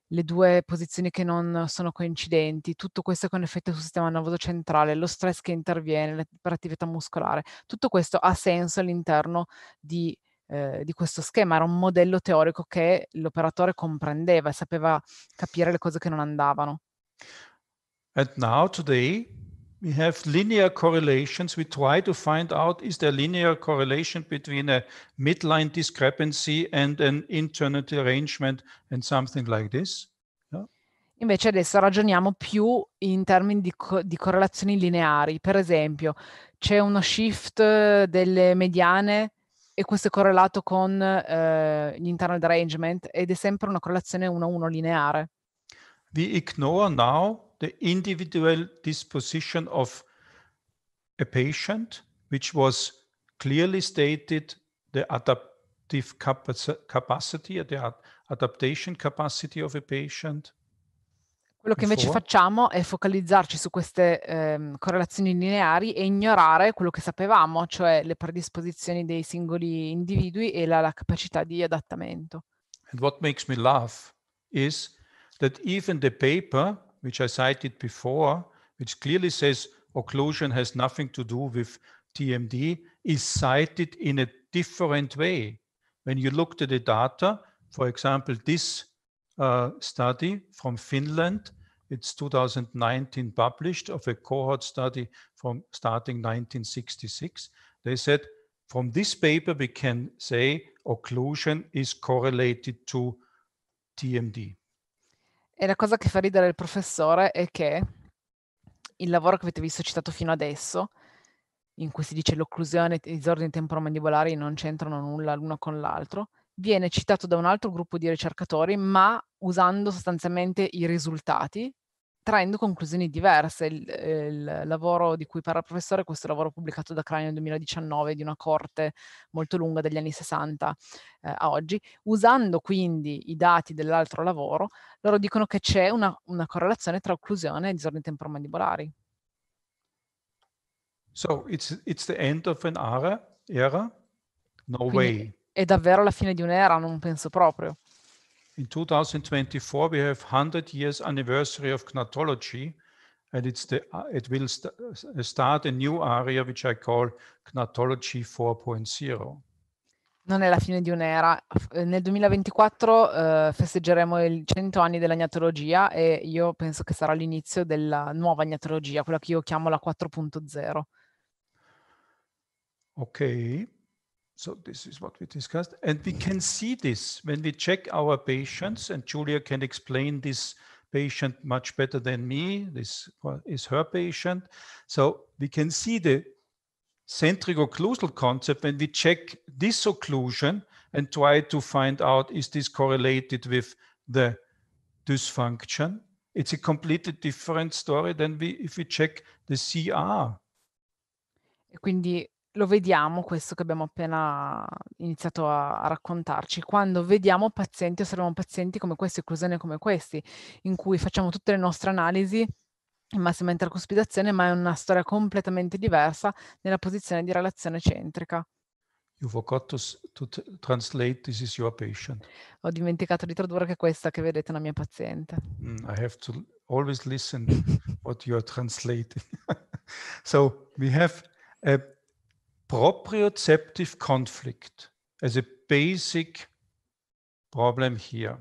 le due posizioni che non sono coincidenti, tutto questo con effetto sul sistema nervoso centrale, lo stress che interviene, l'attività muscolare, tutto questo ha senso all'interno di eh, di questo schema, era un modello teorico che l'operatore comprendeva e sapeva capire le cose che non andavano. And now today we have linear correlations. We try to find out is there linear correlation between a midline discrepancy and an internal derangement and something like this. Invece adesso ragioniamo più in termini di, co- di correlazioni lineari. Per esempio, c'è uno shift eh, delle mediane e questo è correlato con eh, gli internal derangement ed è sempre una correlazione 1-1 lineare. We ignore now the individual disposition of a patient, which was clearly stated the adaptive capacity, the adaptation capacity of a patient. Quello che invece facciamo è focalizzarci su queste eh, correlazioni lineari e ignorare quello che sapevamo, cioè le predisposizioni dei singoli individui e la, la capacità di adattamento. And what makes me laugh is that even the paper, which I cited before, which clearly says occlusion has nothing to do with TMD, is cited in a different way. When you look at the data, for example, this uh, study from Finland, it's 2019 published of a cohort study from starting 1966. They said from this paper, we can say occlusion is correlated to TMD. E la cosa che fa ridere il professore è che il lavoro che avete visto citato fino adesso, in cui si dice l'occlusione e i disordini temporomandibolari non c'entrano nulla l'uno con l'altro, viene citato da un altro gruppo di ricercatori, ma usando sostanzialmente i risultati traendo conclusioni diverse. Il, eh, il, lavoro di cui parla il professore è questo lavoro pubblicato da Cranio nel 2019 di una corte molto lunga degli anni 60 eh, a oggi. Usando quindi i dati dell'altro lavoro, loro dicono che c'è una, una correlazione tra occlusione e disordini temporomandibolari. So it's, it's the end of an era? era? No quindi way. È davvero la fine di un'era, non penso proprio. In 2024, we have 100 years anniversary of gnatology, and it's the uh, it will st uh, start a new area which I call gnatology 4.0. Non è la fine di un'era. Eh, nel 2024 eh, festeggeremo i 100 anni della gnatologia e io penso che sarà l'inizio della nuova gnatologia, quella che io chiamo la 4.0. Ok. So this is what we discussed. And we can see this when we check our patients, and Julia can explain this patient much better than me. This is her patient. So we can see the centric occlusal concept when we check this occlusion and try to find out is this correlated with the dysfunction. It's a completely different story than we, if we check the CR. Quindi lo vediamo, questo che abbiamo appena iniziato a, a raccontarci, quando vediamo pazienti, osserviamo pazienti come questi, occlusione come questi, in cui facciamo tutte le nostre analisi in massima intercospirazione, ma è una storia completamente diversa nella posizione di relazione centrica. You forgot to, to translate this is your patient. Ho dimenticato di tradurre che questa che vedete è una mia paziente. Mm, I have to always listen [laughs] what you are translating. [laughs] so we have a proprioceptive conflict as a basic problem here,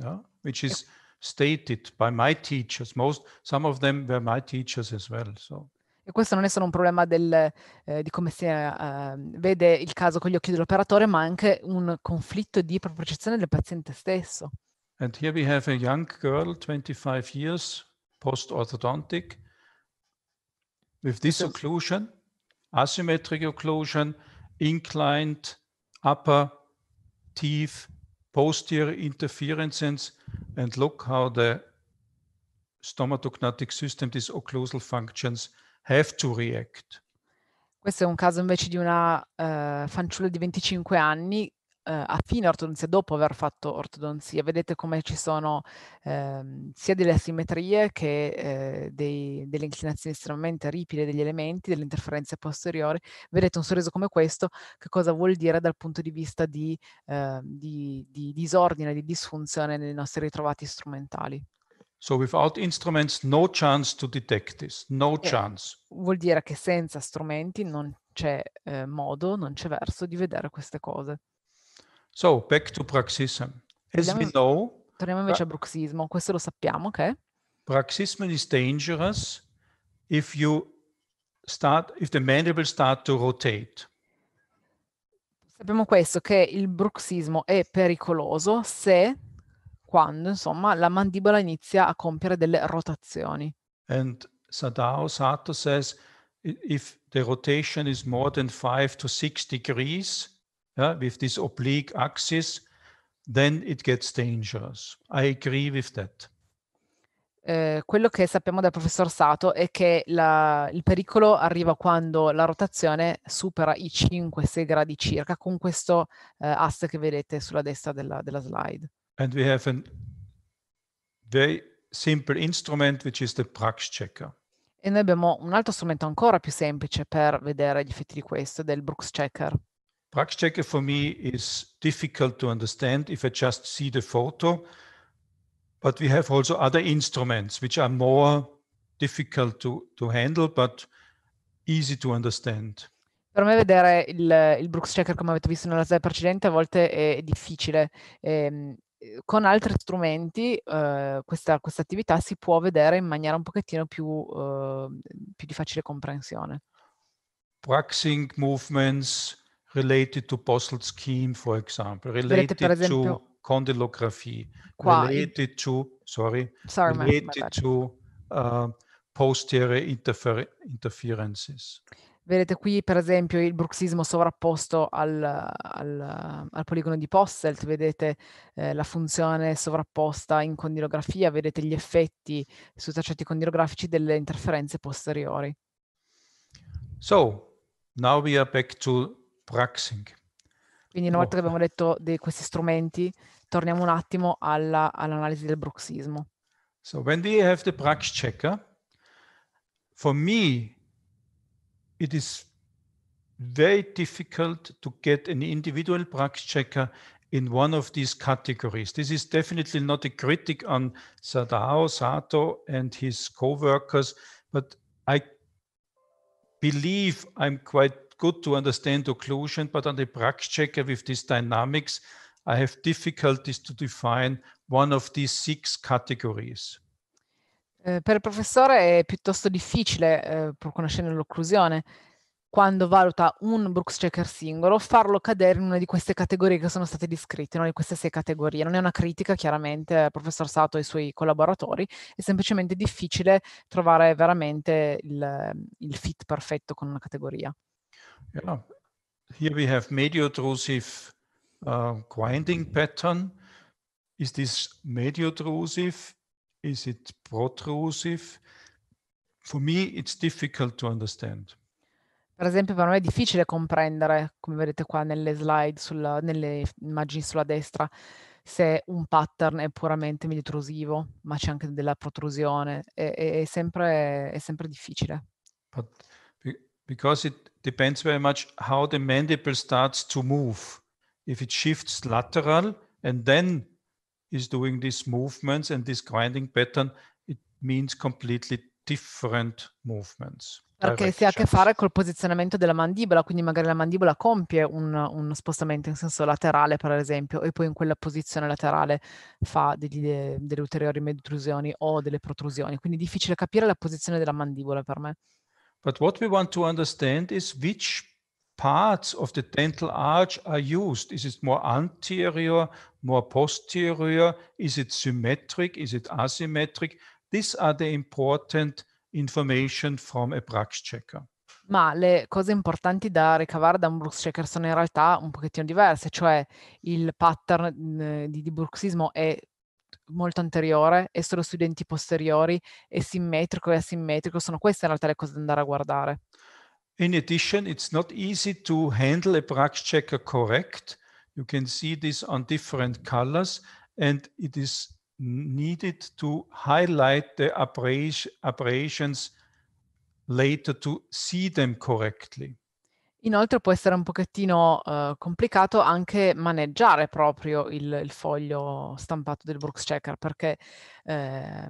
yeah? which is stated by my teachers. Most, some of them were my teachers as well. So. E questo non è solo un problema del, eh, di come si eh, vede il caso con gli occhi dell'operatore, ma anche un conflitto di percezione del paziente stesso. And here we have a young girl, 25 years, post-orthodontic, with this occlusion. asymmetric occlusion, inclined, upper, teeth, posterior interferences, and look how the stomatognatic system, these occlusal functions, have to react. Questo è un caso invece di una uh, fanciulla di 25 anni eh, a fine ortodonzia, dopo aver fatto ortodonzia, vedete come ci sono ehm, sia delle asimmetrie che eh, dei, delle inclinazioni estremamente ripide degli elementi, delle interferenze posteriori. Vedete un sorriso come questo, che cosa vuol dire dal punto di vista di, eh, di, di disordine, di disfunzione nei nostri ritrovati strumentali. So without instruments, no chance to detect this, no chance. Vuol dire che senza strumenti non c'è eh, modo, non c'è verso di vedere queste cose. So, back to Praxism. As we know, torniamo invece a bruxismo, questo lo sappiamo, ok? Bruxism is dangerous if you start, if the mandible start to rotate. Sappiamo questo, che il bruxismo è pericoloso se, quando, insomma, la mandibola inizia a compiere delle rotazioni. And Sadao Sato says, if the rotation is more than 5 to 6 degrees, yeah, with this oblique axis, then it gets dangerous. I agree with that. Eh, quello che sappiamo dal professor Sato è che la, il pericolo arriva quando la rotazione supera i 5-6 gradi circa con questo eh, asse che vedete sulla destra della, della slide. And we have a very simple instrument which is the Prax checker. E noi abbiamo un altro strumento ancora più semplice per vedere gli effetti di questo, del Brooks checker. Prax checker for me is difficult to understand if I just see the photo, but we have also other instruments which are more difficult to, to handle, but easy to understand. Per me vedere il, il Brooks Checker, come avete visto nella slide precedente, a volte è difficile. Ehm, con altri strumenti eh, questa, questa, attività si può vedere in maniera un pochettino più, eh, più di facile comprensione. Bruxing movements, related to postal scheme, for example, related Vedete, esempio, to condylography, qua, related to, sorry, sorry related my, my to uh, posterior interfer- interferences. Vedete qui per esempio il bruxismo sovrapposto al, al, al poligono di Posselt, vedete eh, la funzione sovrapposta in condilografia, vedete gli effetti sui tracciati condilografici delle interferenze posteriori. So, now we are back to Praxing. Quindi che boh. abbiamo detto di questi strumenti, torniamo un attimo alla, all'analisi del bruxismo. So when we have the Brax checker, for me it is very difficult to get an individual Brax checker in one of these categories. This is definitely not a critic on Sadao, Sato and his co-workers, but I believe I'm quite good to understand occlusion, but on the Bragg checker with these dynamics, I have difficulties to define one of these six categories. Eh, per il professore è piuttosto difficile, eh, pur conoscendo l'occlusione, quando valuta un Brooks checker singolo, farlo cadere in una di queste categorie che sono state descritte, una di queste sei categorie. Non è una critica, chiaramente, al professor Sato e ai suoi collaboratori, è semplicemente difficile trovare veramente il, il fit perfetto con una categoria. Yeah. Here we have mediotrusive uh, grinding pattern. Is this mediotrusive? Is it protrusive? For me it's difficult to understand. Per esempio per noi è difficile comprendere, come vedete qua nelle slide, sulla, nelle immagini sulla destra, se un pattern è puramente mediotrusivo, ma c'è anche della protrusione. È, è, è, sempre, è sempre difficile. But because it depends very much how the mandible starts to move. If it shifts lateral and then is doing these movements and this grinding pattern, it means completely different movements. Perché si ha a che fare col posizionamento della mandibola, quindi magari la mandibola compie un, un spostamento in senso laterale, per esempio, e poi in quella posizione laterale fa degli, delle ulteriori medutrusioni o delle protrusioni. Quindi è difficile capire la posizione della mandibola per me. But what we want to understand is which parts of the dental arch are used. Is it more anterior, more posterior? Is it symmetric? Is it asymmetric? These are the important information from a Brax checker. Ma le cose importanti da ricavare da un Brooks checker sono in realtà un pochettino diverse, cioè il pattern mm, di, di bruxismo è molto anteriore e solo studenti posteriori è simmetrico e asimmetrico, sono queste in realtà le cose da andare a guardare. In addition, it's not easy to handle a Brax checker correct. You can see this on different colors and it is needed to highlight the abrasions later to see them correctly. Inoltre può essere un pochettino uh, complicato anche maneggiare proprio il, il, foglio stampato del Brooks Checker perché eh,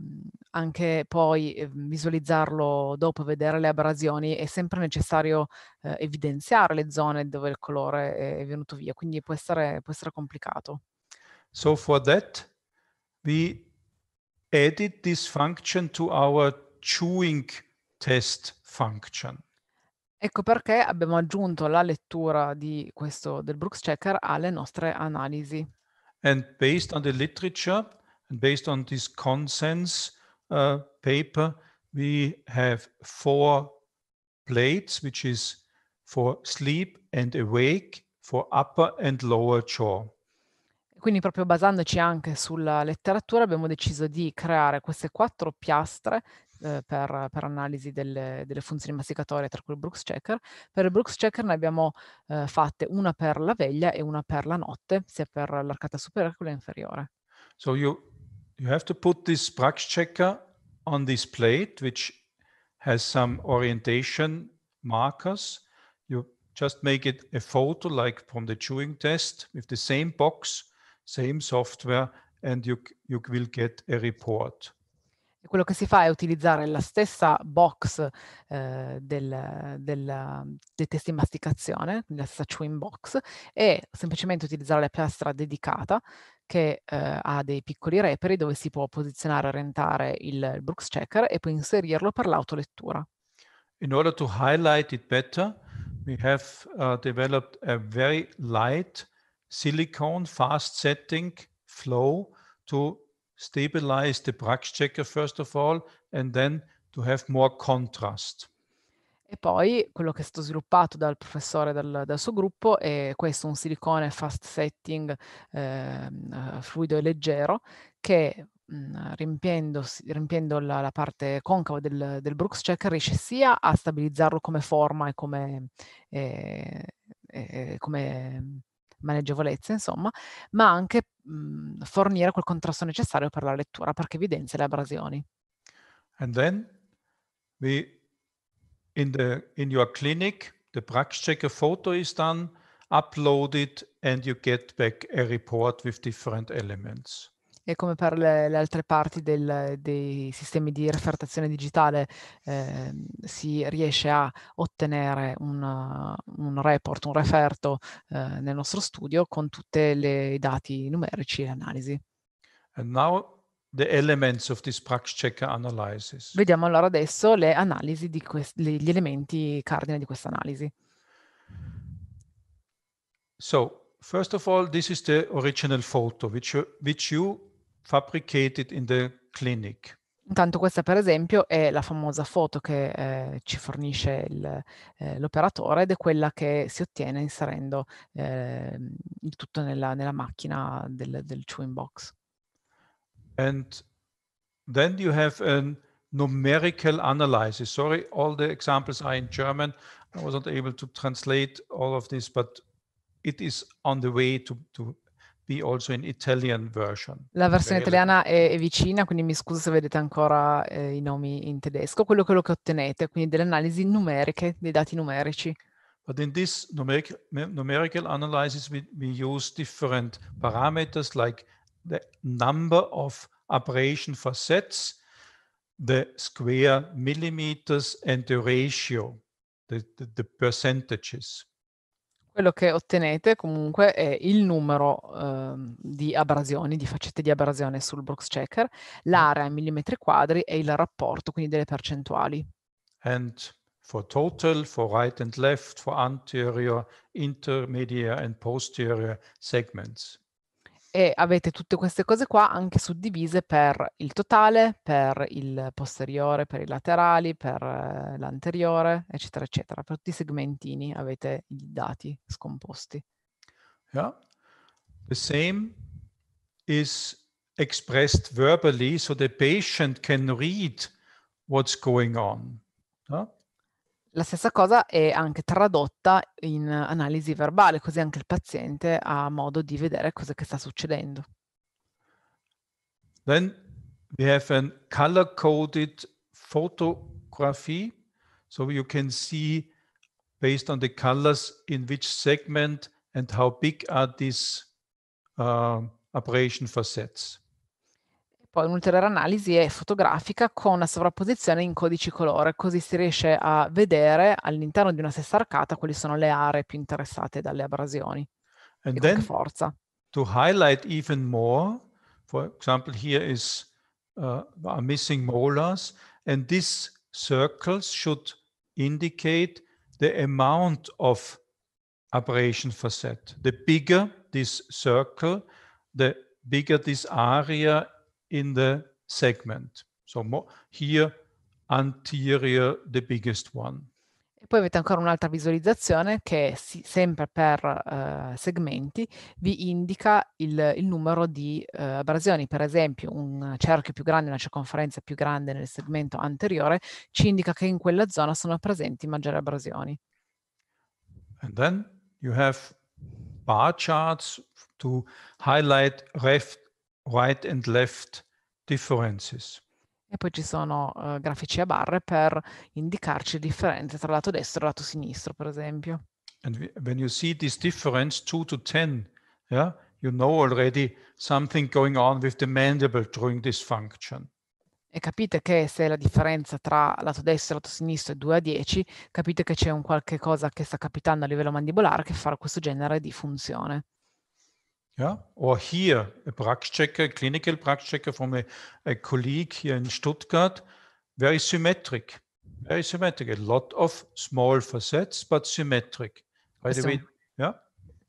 anche poi ehm, visualizzarlo dopo, vedere le abrasioni, è sempre necessario eh, evidenziare le zone dove il colore è venuto via, quindi può essere, può essere complicato. So for that we added this function to our chewing test function. Ecco perché abbiamo aggiunto la lettura di questo del Brooks Checker alle nostre analisi. And based on the literature and based on this consensus uh, paper, we have four plates, which is for sleep and awake, for upper and lower jaw. Quindi proprio basandoci anche sulla letteratura abbiamo deciso di creare queste quattro piastre eh, per, per, analisi delle, delle, funzioni masticatorie, tra cui il Brooks Checker. Per il Brooks Checker ne abbiamo eh, fatte una per la veglia e una per la notte, sia per l'arcata superiore che quella inferiore. So you, you have to put this Brooks Checker on this plate, which has some orientation markers. You just make it a photo like from the chewing test with the same box, same software, and you, you will get a report quello che si fa è utilizzare la stessa box eh, del, del, dei testi in masticazione, la stessa chewing box, e semplicemente utilizzare la piastra dedicata che eh, ha dei piccoli reperi dove si può posizionare e orientare il Brooks Checker e poi inserirlo per l'autolettura. In order to highlight it better, we have uh, developed a very light silicone fast setting flow to stabilize the Bragg checker first of all and then to have more contrast. E poi quello che è stato sviluppato dal professore dal, dal suo gruppo è questo, un silicone fast setting ehm, eh, fluido e leggero che mm, riempiendo la, la, parte concava del, del, Brooks Check riesce sia a stabilizzarlo come forma e come, eh, eh, come maneggevolezza, insomma, ma anche mh, mhmm, fornire quel contrasto necessario per la lettura, perché evidenzia le abrasioni. And then we in the in your clinic the Praxchecker photo is done, uploaded, and you get back a report with different elements. E come per le, le altre parti del, dei sistemi di refertazione digitale eh, si riesce a ottenere un, un report, un referto eh, nel nostro studio con tutti i dati numerici e analisi. Vediamo allora adesso le analisi di quest- gli elementi cardine di questa analisi. So, first of all, this is the original photo which you, which you fabricated in the clinic. Intanto questa per esempio è la famosa foto che eh, ci fornisce il, eh, l'operatore ed è quella che si ottiene inserendo eh, il tutto nella, nella macchina del, del, chewing box. And then you have a numerical analysis. Sorry, all the examples are in German. I was not able to translate all of this, but it is on the way to, to la versione italiana è, è, vicina, quindi mi scuso se vedete ancora eh, i nomi in tedesco, quello, quello che ottenete, quindi delle analisi numeriche, dei dati numerici. But in this numeric numerical analysis, we, we use different parameters like the number of aberration facets, the square millimeters, and the ratio, the, the, the percentages. Quello che ottenete comunque è il numero eh, di abrasioni, di faccette di abrasione sul Brooks Checker, mm. l'area in millimetri quadri e il rapporto, quindi delle percentuali. And for total, for right and left, for anterior, intermediate and posterior segments e avete tutte queste cose qua anche suddivise per il totale, per il posteriore, per i laterali, per eh, l'anteriore, eccetera, eccetera. Per tutti i segmentini avete i dati scomposti. Yeah. The same is expressed verbally so the patient can read what's going on. No? La stessa cosa è anche tradotta in analisi verbale, così anche il paziente ha modo di vedere cosa che sta succedendo. Then we have a color coded photography, so you can see based on the colors in which segment and how big are these uh, abrasion facets poi un'ulteriore analisi è fotografica con una sovrapposizione in codici colore, così si riesce a vedere all'interno di una stessa arcata quali sono le aree più interessate dalle abrasioni. And then forza. to highlight even more, for example, here is uh, are missing molars, and these circles should indicate the amount of abrasion facet. The bigger this circle, the bigger this area in the segment. So mo- here anterior, the biggest one. E poi avete ancora un'altra visualizzazione che si, sempre per uh, segmenti vi indica il, il numero di uh, abrasioni. Per esempio un cerchio più grande, una circonferenza più grande nel segmento anteriore ci indica che in quella zona sono presenti maggiori abrasioni. And then you have bar charts to highlight ref right and left differences. E poi ci sono uh, grafici a barre per indicarci le differenze tra lato destro e lato sinistro, per esempio. And when you see this difference 2 to 10, yeah, you know already something going on with the mandible during this function. E capite che se la differenza tra lato destro e lato sinistro è 2 a 10, capite che c'è un qualche cosa che sta capitando a livello mandibolare che fa questo genere di funzione. Ja, or hier ein Brax checker, clinical Brax checker from a, äh, a colleague in Stuttgart, very symmetric, very symmetric. A lot of small facets, but symmetric. By the way, yeah.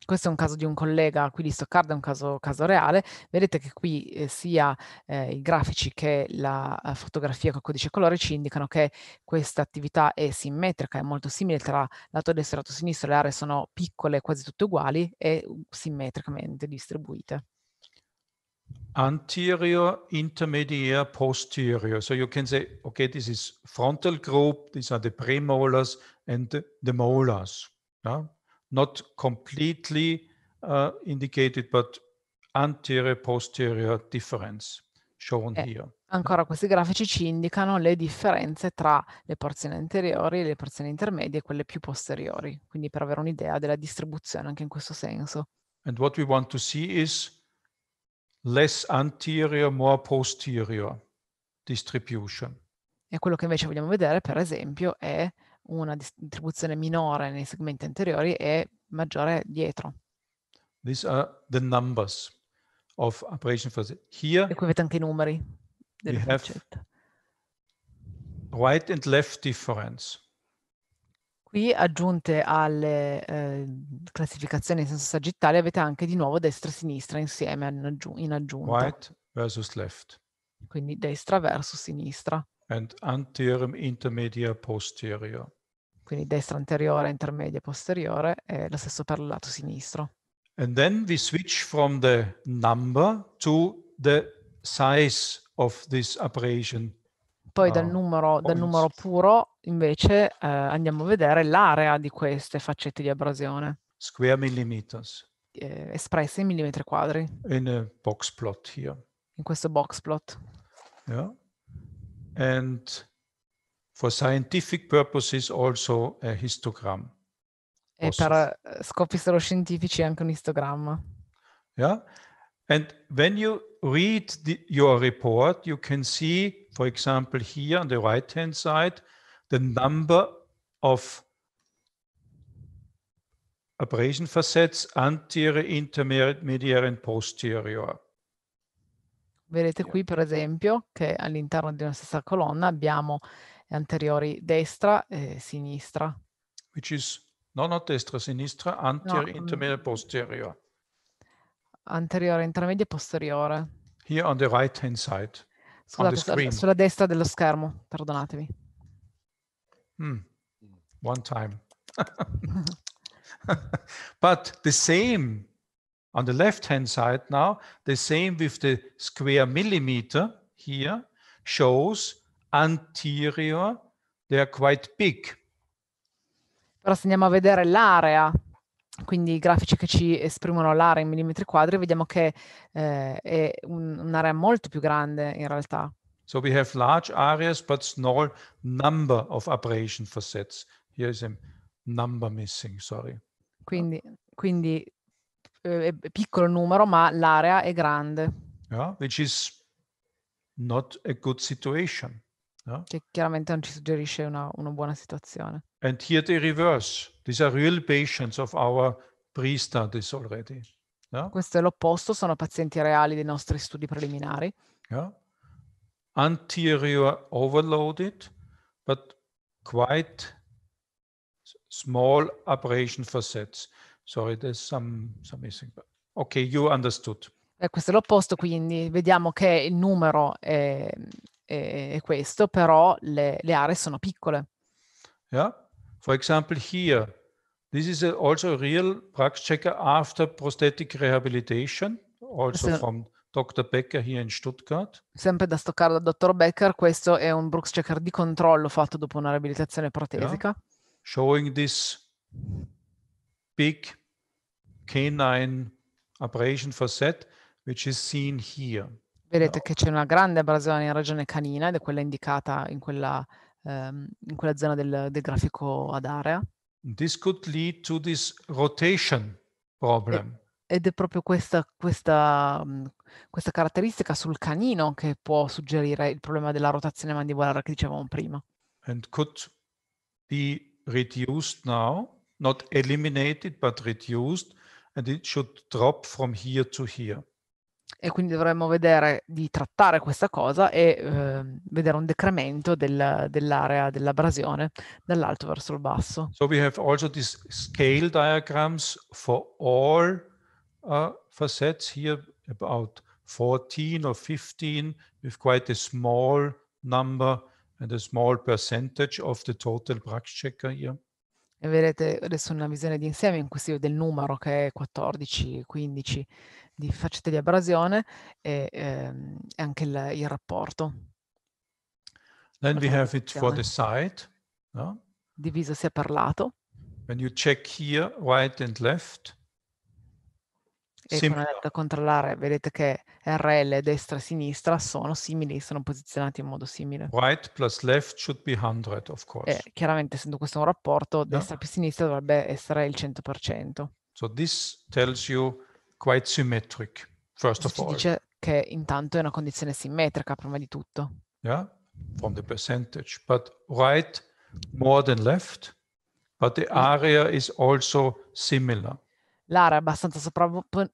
questo è un caso di un collega qui di Stoccarda, è un caso, caso reale. Vedete che qui eh, sia eh, i grafici che la eh, fotografia con codice colore ci indicano che questa attività è simmetrica, è molto simile tra lato destro e lato sinistro, le aree sono piccole, quasi tutte uguali e uh, simmetricamente distribuite. Anterior, intermediate, posterior. So you can say, okay, this is frontal group, these are the premolars and the molars. Yeah? not completely uh, indicated, but anterior-posterior difference shown eh, here. Ancora questi grafici ci indicano le differenze tra le porzioni anteriori, le porzioni intermedie e quelle più posteriori, quindi per avere un'idea della distribuzione anche in questo senso. And what we want to see is less anterior, more posterior distribution. E quello che invece vogliamo vedere, per esempio, è una distribuzione minore nei segmenti anteriori e maggiore dietro. These are the numbers of operation fuzzy. Here e qui avete anche i numeri del concetto. Right and left difference. Qui aggiunte alle eh, classificazioni in senso sagittale avete anche di nuovo destra e sinistra insieme in, aggiunta. Right versus left. Quindi destra verso sinistra and anterior intermedia posterior. Quindi destra anteriore, intermedia posteriore e lo stesso per il lato sinistro. And then we switch from the number to the size of this abrasion. Poi dal uh, numero, dal numero puro invece eh, andiamo a vedere l'area di queste faccette di abrasione. Square millimeters. Eh, espresse in millimetri quadri. In a box plot here. In questo box plot. Yeah. and for scientific purposes also a histogram. E per eh, scopi solo scientifici anche un istogramma. Yeah. And when you read the, your report, you can see, for example, here on the right hand side, the number of abrasion facets anterior, intermediate, and posterior. Vedete qui per esempio che all'interno di una stessa colonna abbiamo anteriori destra e sinistra. Which is no, no, destra, sinistra, anterior, no. Mm. intermedia, posterior. Anteriore, intermedia, posteriore. Here on the right hand side. Scusate, sulla, sulla, destra dello schermo, perdonatemi. Mm. One time. [laughs] [laughs] But the same On the left-hand side now, the same with the square millimeter here shows anterior, they are quite big. Ora andiamo a vedere l'area, quindi i grafici che ci esprimono l'area in millimetri quadri, vediamo che eh, è un, un'area molto più grande in realtà. So we have large areas but small number of abrasion facets. Here is a number missing, sorry. Quindi, quindi eh, piccolo numero, ma l'area è grande. Yeah, which is not a good situation. Yeah? Che chiaramente non ci suggerisce una, una buona situazione. And here the reverse. These are real patients of our pre-studies already. Yeah? Questo è l'opposto, sono pazienti reali dei nostri studi preliminari. Yeah? Anterior overloaded, but quite small abrasion facets. Sorry, there's some, some missing. But ok, you understood. Eh, questo è l'opposto, quindi vediamo che il numero è, è, è questo, però le, le, aree sono piccole. Yeah, for example here, this is a, also a real Prax checker after prosthetic rehabilitation, also questo... from Dr. Becker here in Stuttgart. Sempre da stoccare dal dottor Becker, questo è un Brooks checker di controllo fatto dopo una riabilitazione protesica. Yeah. Showing this big canine abrasion facet, which is seen here. Vedete no. che c'è una grande abrasione in regione canina ed è quella indicata in quella, um, in quella zona del, del, grafico ad area. This could lead to this rotation problem. ed è proprio questa, questa, mm, questa caratteristica sul canino che può suggerire il problema della rotazione mandibolare che dicevamo prima. And could be reduced now not eliminated but reduced and it should drop from here to here. E quindi dovremmo vedere di trattare questa cosa e eh, vedere un decremento del, dell'area dell'abrasione dall'alto verso il basso. So we have also these scale diagrams for all uh, facets here about 14 or 15 with quite a small number and a small percentage of the total Brax checker here vedete adesso una visione di insieme in questo si vede numero che è 14, 15 di faccette di abrasione e, ehm, anche il, il rapporto. Then we have it for the side. No? Diviso si è parlato. When you check here, right and left, e sì, come detto, controllare, vedete che RL destra e sinistra sono simili, sono posizionati in modo simile. Right plus left should be 100, of course. E chiaramente, essendo questo un rapporto, destra yeah. più sinistra dovrebbe essere il 100%. So this tells you quite symmetric, first of all. dice che intanto è una condizione simmetrica, prima di tutto. Yeah, from the percentage. But right more than left, but the area is also similar l'area è abbastanza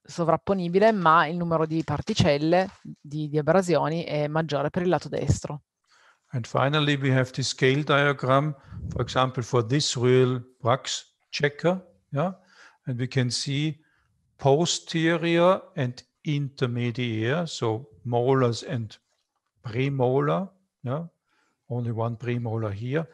sovrapponibile, ma il numero di particelle, di, di abrasioni, è maggiore per il lato destro. And finally, we have the scale diagram, for example, for this real Brax checker. Yeah? And we can see posterior and intermediate, so molars and premolar, yeah? only one premolar here,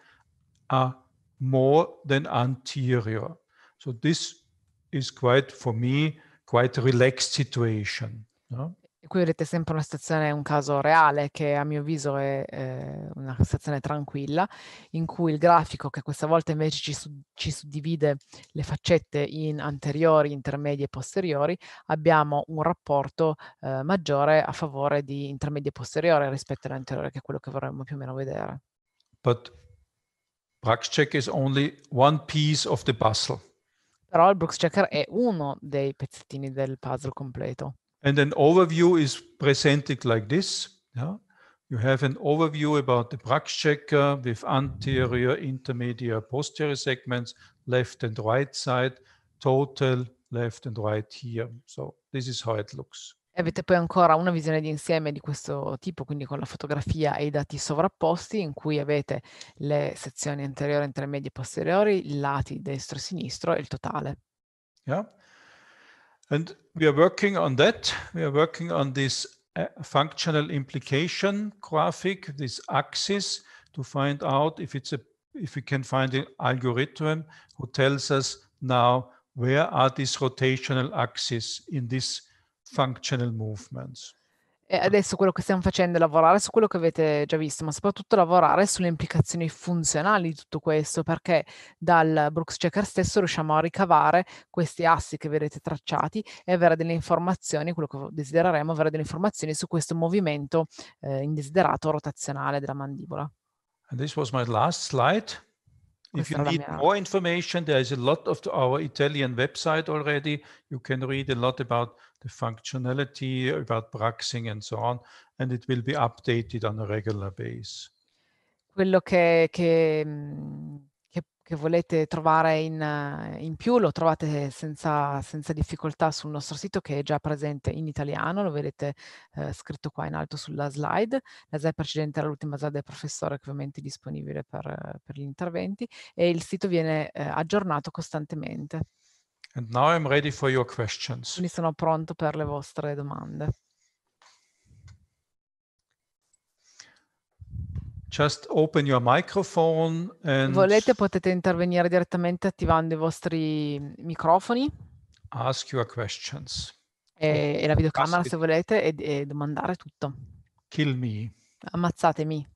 are more than anterior. So this is quite, for me, quite relaxed situation. No? qui vedete sempre una situazione, un caso reale che a mio avviso è eh, una situazione tranquilla, in cui il grafico che questa volta invece ci, su- ci, suddivide le faccette in anteriori, intermedie e posteriori, abbiamo un rapporto eh, maggiore a favore di intermedie e posteriori rispetto all'anteriore, che è quello che vorremmo più o meno vedere. But Braxcheck is only one piece of the puzzle. Però il Brooks Checker è uno dei pezzettini del puzzle completo. And an overview is presented like this. Yeah? You have an overview about the Brux checker with anterior, intermediate, posterior segments, left and right side, total, left and right here. So this is how it looks. E avete poi ancora una visione di insieme di questo tipo, quindi con la fotografia e i dati sovrapposti, in cui avete le sezioni anteriori, intermedie e posteriori, i lati destro e sinistro e il totale. Yeah. And we are working on that. We are working on this uh, functional implication graphic, this axis, to find out if it's a if we can find an algorithm who tells us now where are these rotational axes in this functional movements. E adesso quello che stiamo facendo è lavorare su quello che avete già visto, ma soprattutto lavorare sulle implicazioni funzionali di tutto questo, perché dal Brooks Checker stesso riusciamo a ricavare questi assi che vedete tracciati e avere delle informazioni, quello che desidereremo, avere delle informazioni su questo movimento eh, indesiderato rotazionale della mandibola. And this was my last slide. if you need more information, there is a lot of our Italian website already. You can read a lot about the functionality, about Braxing and so on, and it will be updated on a regular basis. Quello che, che mm, che volete trovare in, eh, in più lo trovate senza, senza, difficoltà sul nostro sito che è già presente in italiano, lo vedete eh, scritto qua in alto sulla slide. La slide precedente era l'ultima slide del professore che ovviamente è disponibile per, per gli interventi e il sito viene eh, aggiornato costantemente. And now I'm ready for your questions. Quindi sono pronto per le vostre domande. Just open your microphone and... Volete potete intervenire direttamente attivando i vostri microfoni. Ask your questions. E, e la videocamera Ask se volete e, e, domandare tutto. Kill me. Ammazzatemi.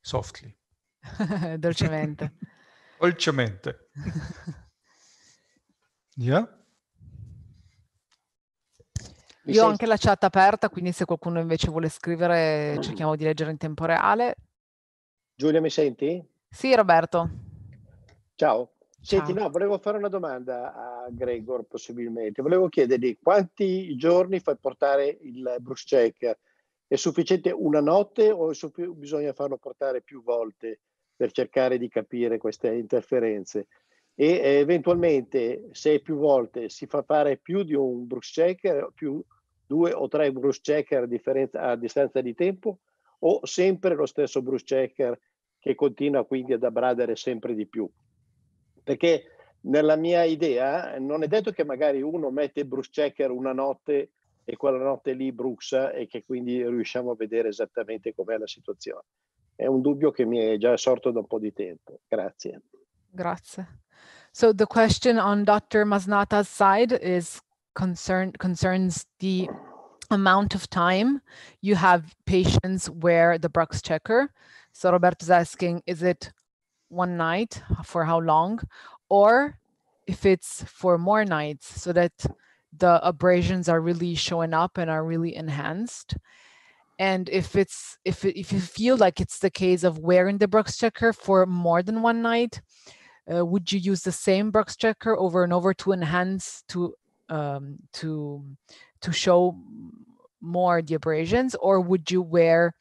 Softly. [laughs] Dolcemente. [laughs] Dolcemente. [laughs] yeah? Io ho anche la chat aperta, quindi se qualcuno invece vuole scrivere cerchiamo di leggere in tempo reale. Giulia, mi senti? Sì, Roberto. Ciao. Senti, Ciao. no, volevo fare una domanda a Gregor, possibilmente. Volevo chiedergli quanti giorni fai portare il Bruce check? È sufficiente una notte o suffi- bisogna farlo portare più volte per cercare di capire queste interferenze? E eh, eventualmente, se più volte si fa fare più di un Bruce checker, più due o tre Bruce checker a, differenza- a distanza di tempo, o sempre lo stesso Bruce checker che continua quindi ad abbradere sempre di più. Perché nella mia idea non è detto che magari uno mette Bruce Checker una notte e quella notte lì bruxa e che quindi riusciamo a vedere esattamente com'è la situazione. È un dubbio che mi è già sorto da un po' di tempo. Grazie. Grazie. So the question on Dr. Masnata's side is concern concerns the amount of time you have patients wear the Brux checker. So Roberto's asking, is it one night for how long? Or if it's for more nights so that the abrasions are really showing up and are really enhanced. And if it's if if you feel like it's the case of wearing the Brooks checker for more than one night, uh, would you use the same Brooks checker over and over to enhance to um, to to show more the abrasions, or would you wear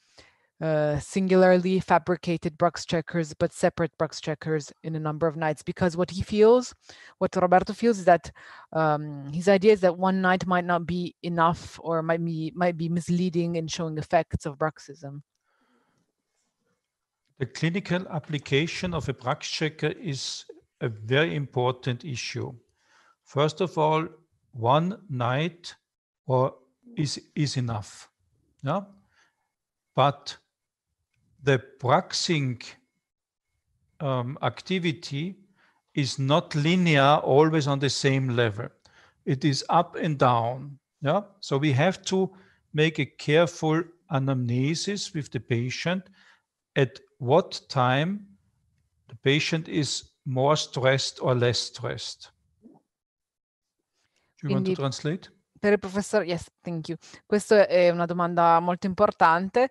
uh, singularly fabricated Brux checkers, but separate Brux checkers in a number of nights. Because what he feels, what Roberto feels, is that um, his idea is that one night might not be enough, or might be might be misleading in showing effects of Bruxism. The clinical application of a Brux checker is a very important issue. First of all, one night or is is enough, yeah. But the praxing um, activity is not linear always on the same level. It is up and down. Yeah. So we have to make a careful anamnesis with the patient at what time the patient is more stressed or less stressed. Do you want to translate? Per il professor, yes, thank you. Questa è una domanda molto importante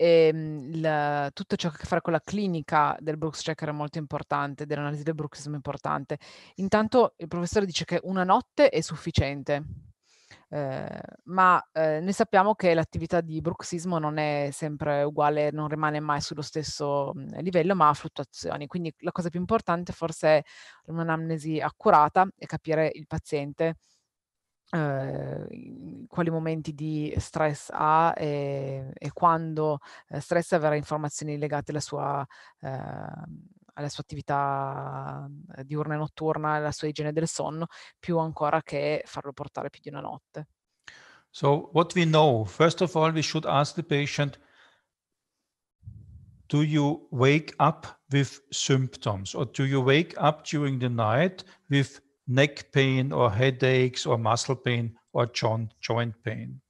E ehm, la, tutto ciò che ha a che fare con la clinica del Brooks cioè Checker è molto importante, dell'analisi del bruxismo è importante. Intanto il professore dice che una notte è sufficiente, eh, ma eh, ne sappiamo che l'attività di bruxismo non è sempre uguale, non rimane mai sullo stesso mm, livello, ma ha fluttuazioni. Quindi la cosa più importante forse è un'anamnesi accurata e capire il paziente eh, quali momenti di stress ha e, e quando eh, stress avrà informazioni legate alla sua, eh, alla sua attività eh, diurna e notturna, alla sua igiene del sonno, più ancora che farlo portare più di una notte. So what we know, first of all, we should ask the patient, do you wake up with symptoms or do you wake up during the night with neck pain or headaches or muscle pain or joint pain.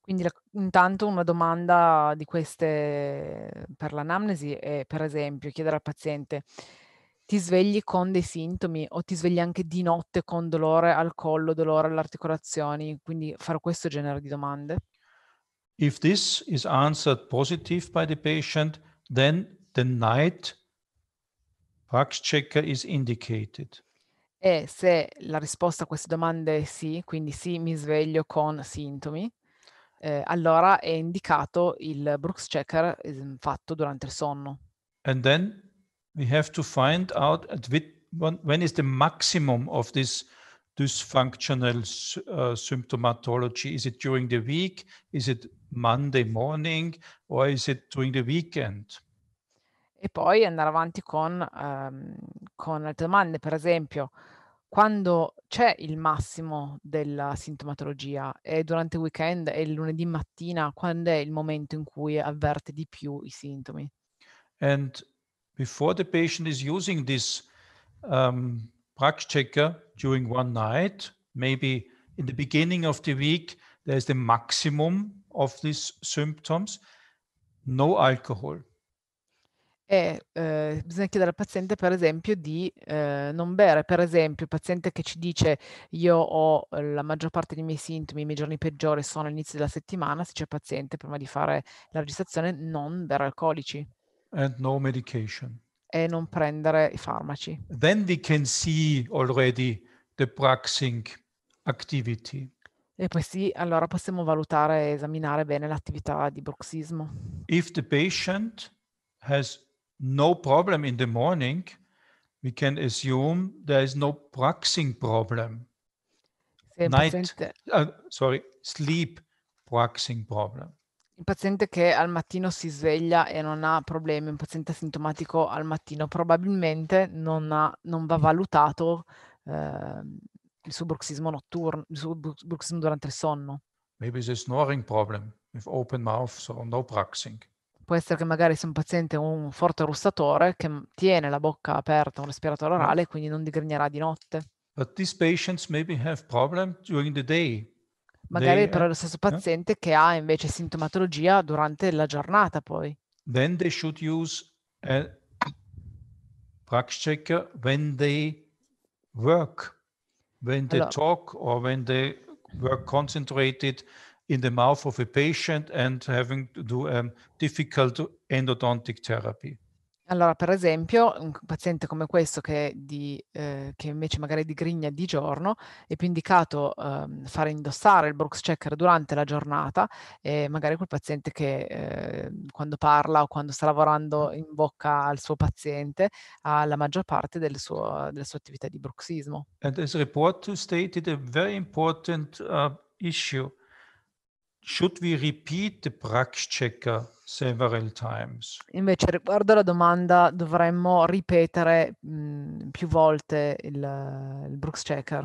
Quindi intanto una domanda di queste eh, per l'anamnesi è per esempio chiedere al paziente ti svegli con dei sintomi o ti svegli anche di notte con dolore al collo, dolore alle articolazioni, quindi fare questo genere di domande. If this is answered positive by the patient, then the night Prax checker is indicated. E se la risposta a queste domande è sì, quindi sì, mi sveglio con sintomi, eh, allora è indicato il Brooks Checker ehm, fatto durante il sonno. And then we have to find out which, when is the maximum of this dysfunctional uh, symptomatology. Is it during the week? Is it Monday morning? Or is it during the weekend? e poi andare avanti con, ehm, con altre domande. Per esempio, quando c'è il massimo della sintomatologia? È durante il weekend e il lunedì mattina? Quando è il momento in cui avverte di più i sintomi? And before the patient is using this um, Brack checker during one night, maybe in the beginning of the week, there's the maximum of these symptoms. No alcohol. E eh, eh, bisogna chiedere al paziente, per esempio, di eh, non bere. Per esempio, il paziente che ci dice io ho eh, la maggior parte dei miei sintomi, i miei giorni peggiori sono all'inizio della settimana, se c'è il paziente, prima di fare la registrazione, non bere alcolici. And no medication. E non prendere i farmaci. Then we can see already the Praxing activity. E poi sì, allora possiamo valutare e esaminare bene l'attività di bruxismo. If the patient has no problem in the morning, we can assume there is no proxying problem. Night, uh, sorry, sleep proxying problem. Il paziente che al mattino si sveglia e non ha problemi, un paziente asintomatico al mattino probabilmente non, ha, non va valutato eh, il bruxismo notturno, il suo bruxismo durante il sonno. Maybe it's a snoring problem with open mouth, so no bruxing può essere che magari se un paziente ha un forte russatore che mhmm, tiene la bocca aperta, un respiratore mm. orale, quindi non digrignerà di notte. But these patients maybe have problem during the day. Magari they, però è lo eh, stesso paziente no? che ha invece sintomatologia durante la giornata poi. Then they should use a Prax checker when they work, when they allora. talk or when they work concentrated in the mouth of a patient and having to do um, difficult endodontic therapy. Allora, per esempio, un paziente come questo che, di, eh, che invece magari di grigna di giorno, è più indicato eh, fare indossare il Brooks Checker durante la giornata e magari quel paziente che eh, quando parla o quando sta lavorando in bocca al suo paziente ha la maggior parte del suo, della sua attività di bruxismo. And this report stated a very important uh, issue. Should we repeat the Prax checker several times? Invece, riguardo alla domanda, dovremmo ripetere mh, mhmm, più volte il, il Brooks checker.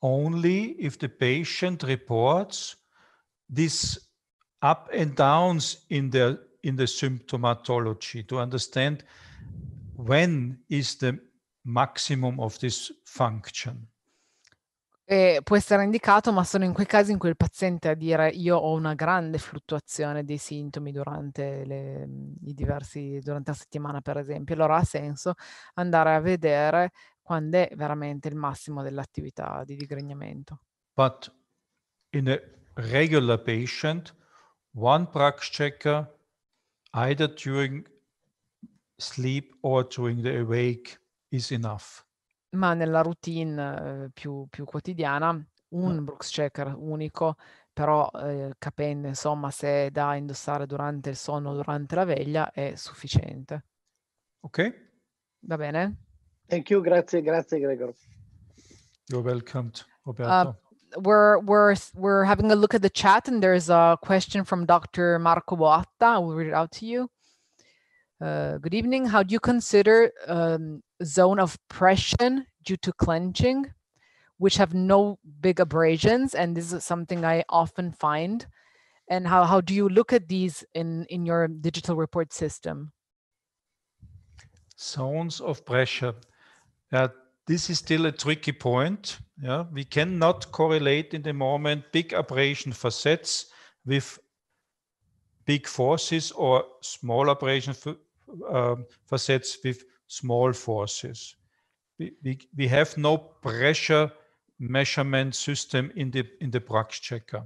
Only if the patient reports these up and downs in the in the symptomatology to understand when is the maximum of this function. E può essere indicato, ma sono in quei casi in cui il paziente a dire io ho una grande fluttuazione dei sintomi durante, le, mhmm, diversi, durante la settimana, per esempio. Allora ha senso andare a vedere quando è veramente il massimo dell'attività di digrignamento. But in a regular patient, one Prax checker either during sleep or during the awake is enough ma nella routine eh, più, più quotidiana ah. un Brooks Checker unico, però eh, capendo insomma se da indossare durante il sonno o durante la veglia è sufficiente. Ok. Va bene? Thank you, grazie, grazie Gregor. You're welcome, uh, Roberto. Uh, we're, we're, we're having a look at the chat and there's a question from Dr. Marco Boatta. I will read it out to you. Uh, good evening. How do you consider um, zone of pression due to clenching, which have no big abrasions. And this is something I often find. And how, how do you look at these in, in your digital report system? Zones of pressure. Uh, this is still a tricky point. Yeah, we cannot correlate in the moment big abrasion facets with big forces or small abrasion f- um, facets with small forces. We, we, we have no pressure measurement system in the, in the Brax checker.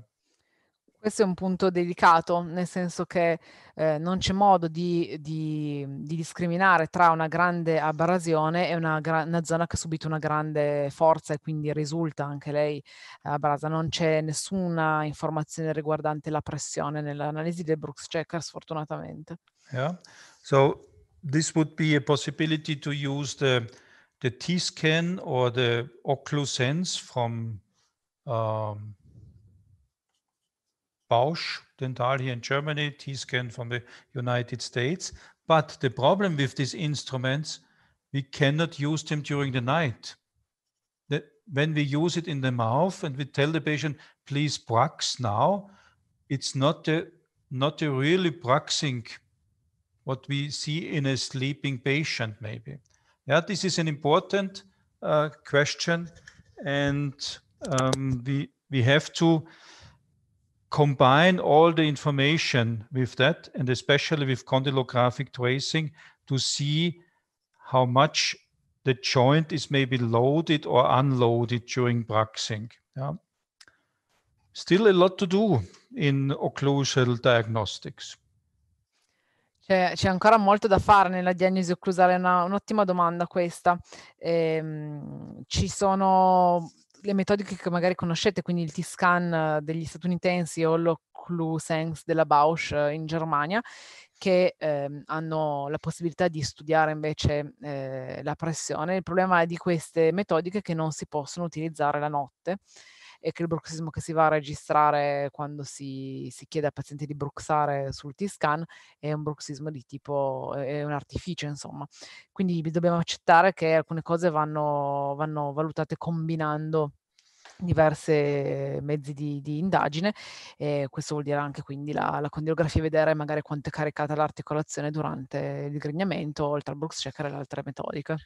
Questo è un punto delicato, nel senso che eh, non c'è modo di, di, di, discriminare tra una grande abrasione e una, gra- una, zona che ha subito una grande forza e quindi risulta anche lei abrasa. Non c'è nessuna informazione riguardante la pressione nell'analisi del Brooks Checker, sfortunatamente. Yeah. So this would be a possibility to use the the T-scan or the Occlusense from um, Bausch Dental here in Germany, T-scan from the United States. But the problem with these instruments, we cannot use them during the night. The, when we use it in the mouth and we tell the patient, please brux now, it's not a not a really bruxing what we see in a sleeping patient, maybe? Yeah, this is an important uh, question, and um, we we have to combine all the information with that, and especially with condylographic tracing, to see how much the joint is maybe loaded or unloaded during bruxing. Yeah. Still a lot to do in occlusal diagnostics. C'è, c'è, ancora molto da fare nella diagnosi occlusale, è un'ottima domanda questa. Ehm, ci sono le metodiche che magari conoscete, quindi il T-scan degli statunitensi o l'Occlusens della Bausch in Germania, che ehm, hanno la possibilità di studiare invece eh, la pressione. Il problema è di queste metodiche che non si possono utilizzare la notte e che il bruxismo che si va a registrare quando si, si chiede al paziente di bruxare sul T-scan è un bruxismo di tipo, è un artificio insomma. Quindi dobbiamo accettare che alcune cose vanno, vanno valutate combinando diversi mezzi di, di indagine e questo vuol dire anche quindi la, la condiografia vedere magari quanto è caricata l'articolazione durante il grignamento oltre al Brooks Checker e le altre metodiche.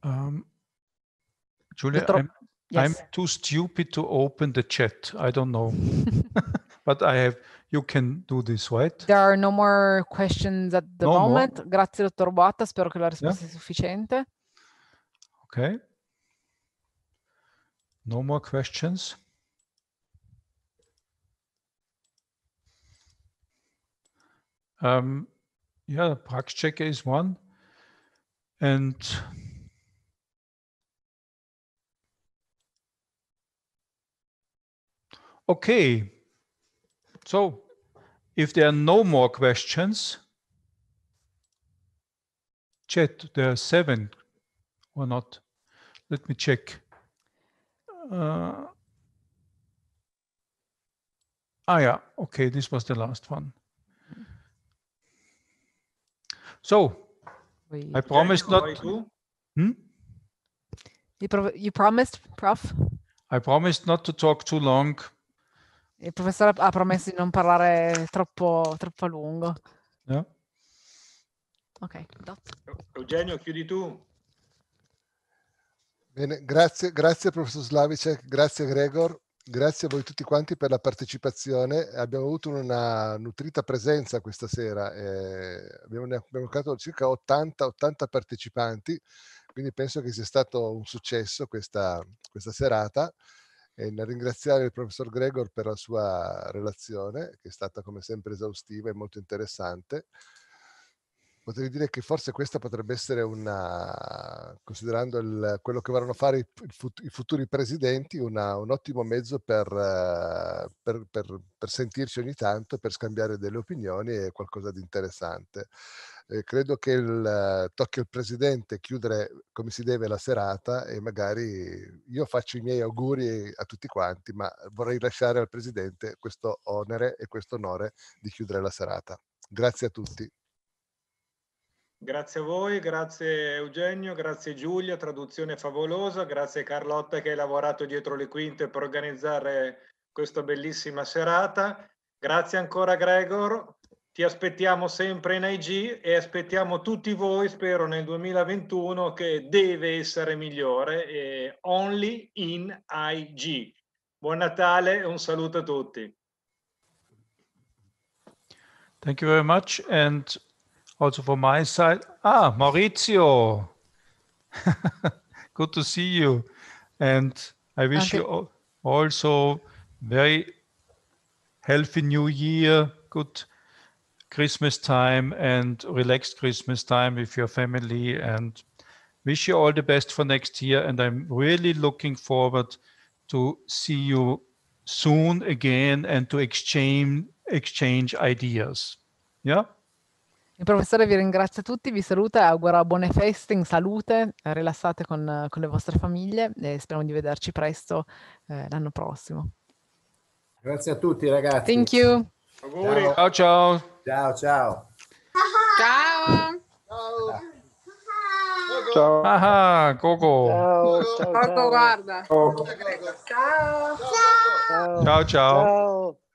Um, Giulia, Dottor... Yes. I'm too stupid to open the chat. I don't know. [laughs] [laughs] but I have you can do this, right? There are no more questions at the no moment. More. Grazie dottor Boatta, spero che la risposta yeah. sia sufficiente. Okay. No more questions. Um, yeah, Prax checker is one. And Okay. So if there are no more questions, chat, there are seven or not. Let me check. Uh, ah, yeah. Okay, this was the last one. So, Wait. I promised not. Hmm? You, pro you promised, Prof? I promised not to talk too long. Il professore ha promesso di non parlare troppo, troppo a lungo. No? Ok, dot. Eugenio, chiudi tu. Bene, grazie, grazie professor Slavicek, grazie Gregor, grazie a voi tutti quanti per la partecipazione. Abbiamo avuto una nutrita presenza questa sera, eh, abbiamo, abbiamo circa 80, 80 partecipanti, quindi penso che sia stato un successo questa, questa serata e nel ringraziare il professor Gregor per la sua relazione, che è stata come sempre esaustiva e molto interessante. Potrei dire che forse questa potrebbe essere una, considerando il, quello che vorranno fare i, fut, i futuri presidenti, una, un ottimo mezzo per, eh, per, per, per sentirci ogni tanto, per scambiare delle opinioni e qualcosa di interessante eh, credo che il, tocchi al presidente chiudere come si deve la serata e magari io faccio i miei auguri a tutti quanti, ma vorrei lasciare al presidente questo onere e questo onore di chiudere la serata. Grazie a tutti. Grazie a voi, grazie Eugenio, grazie Giulia, traduzione favolosa, grazie Carlotta che hai lavorato dietro le quinte per organizzare questa bellissima serata. Grazie ancora Gregor, ti aspettiamo sempre in IG e aspettiamo tutti voi, spero nel 2021, che deve essere migliore, eh, only in IG. Buon Natale e un saluto a tutti. Thank you very much. And also from my side, ah, Maurizio, [laughs] good to see you. And I wish okay. you also very healthy new year, good Christmas time and relaxed Christmas time with your family. And wish you all the best for next year. And I'm really looking forward to see you soon again and to exchange, exchange ideas. Yeah? Il professore vi ringrazia tutti, vi saluta, e augura buone feste, in salute, rilassate con, con le vostre famiglie e speriamo di vederci presto eh, l'anno prossimo. Grazie a tutti ragazzi. Thank you. Auguri. Ciao ciao. ciao. Ciao, ciao. Ciao. Ciao. Ciao. Ah, Coco. Ciao, ciao, ciao. Coco, guarda. Coco. Ciao. Ciao, ciao. ciao. ciao.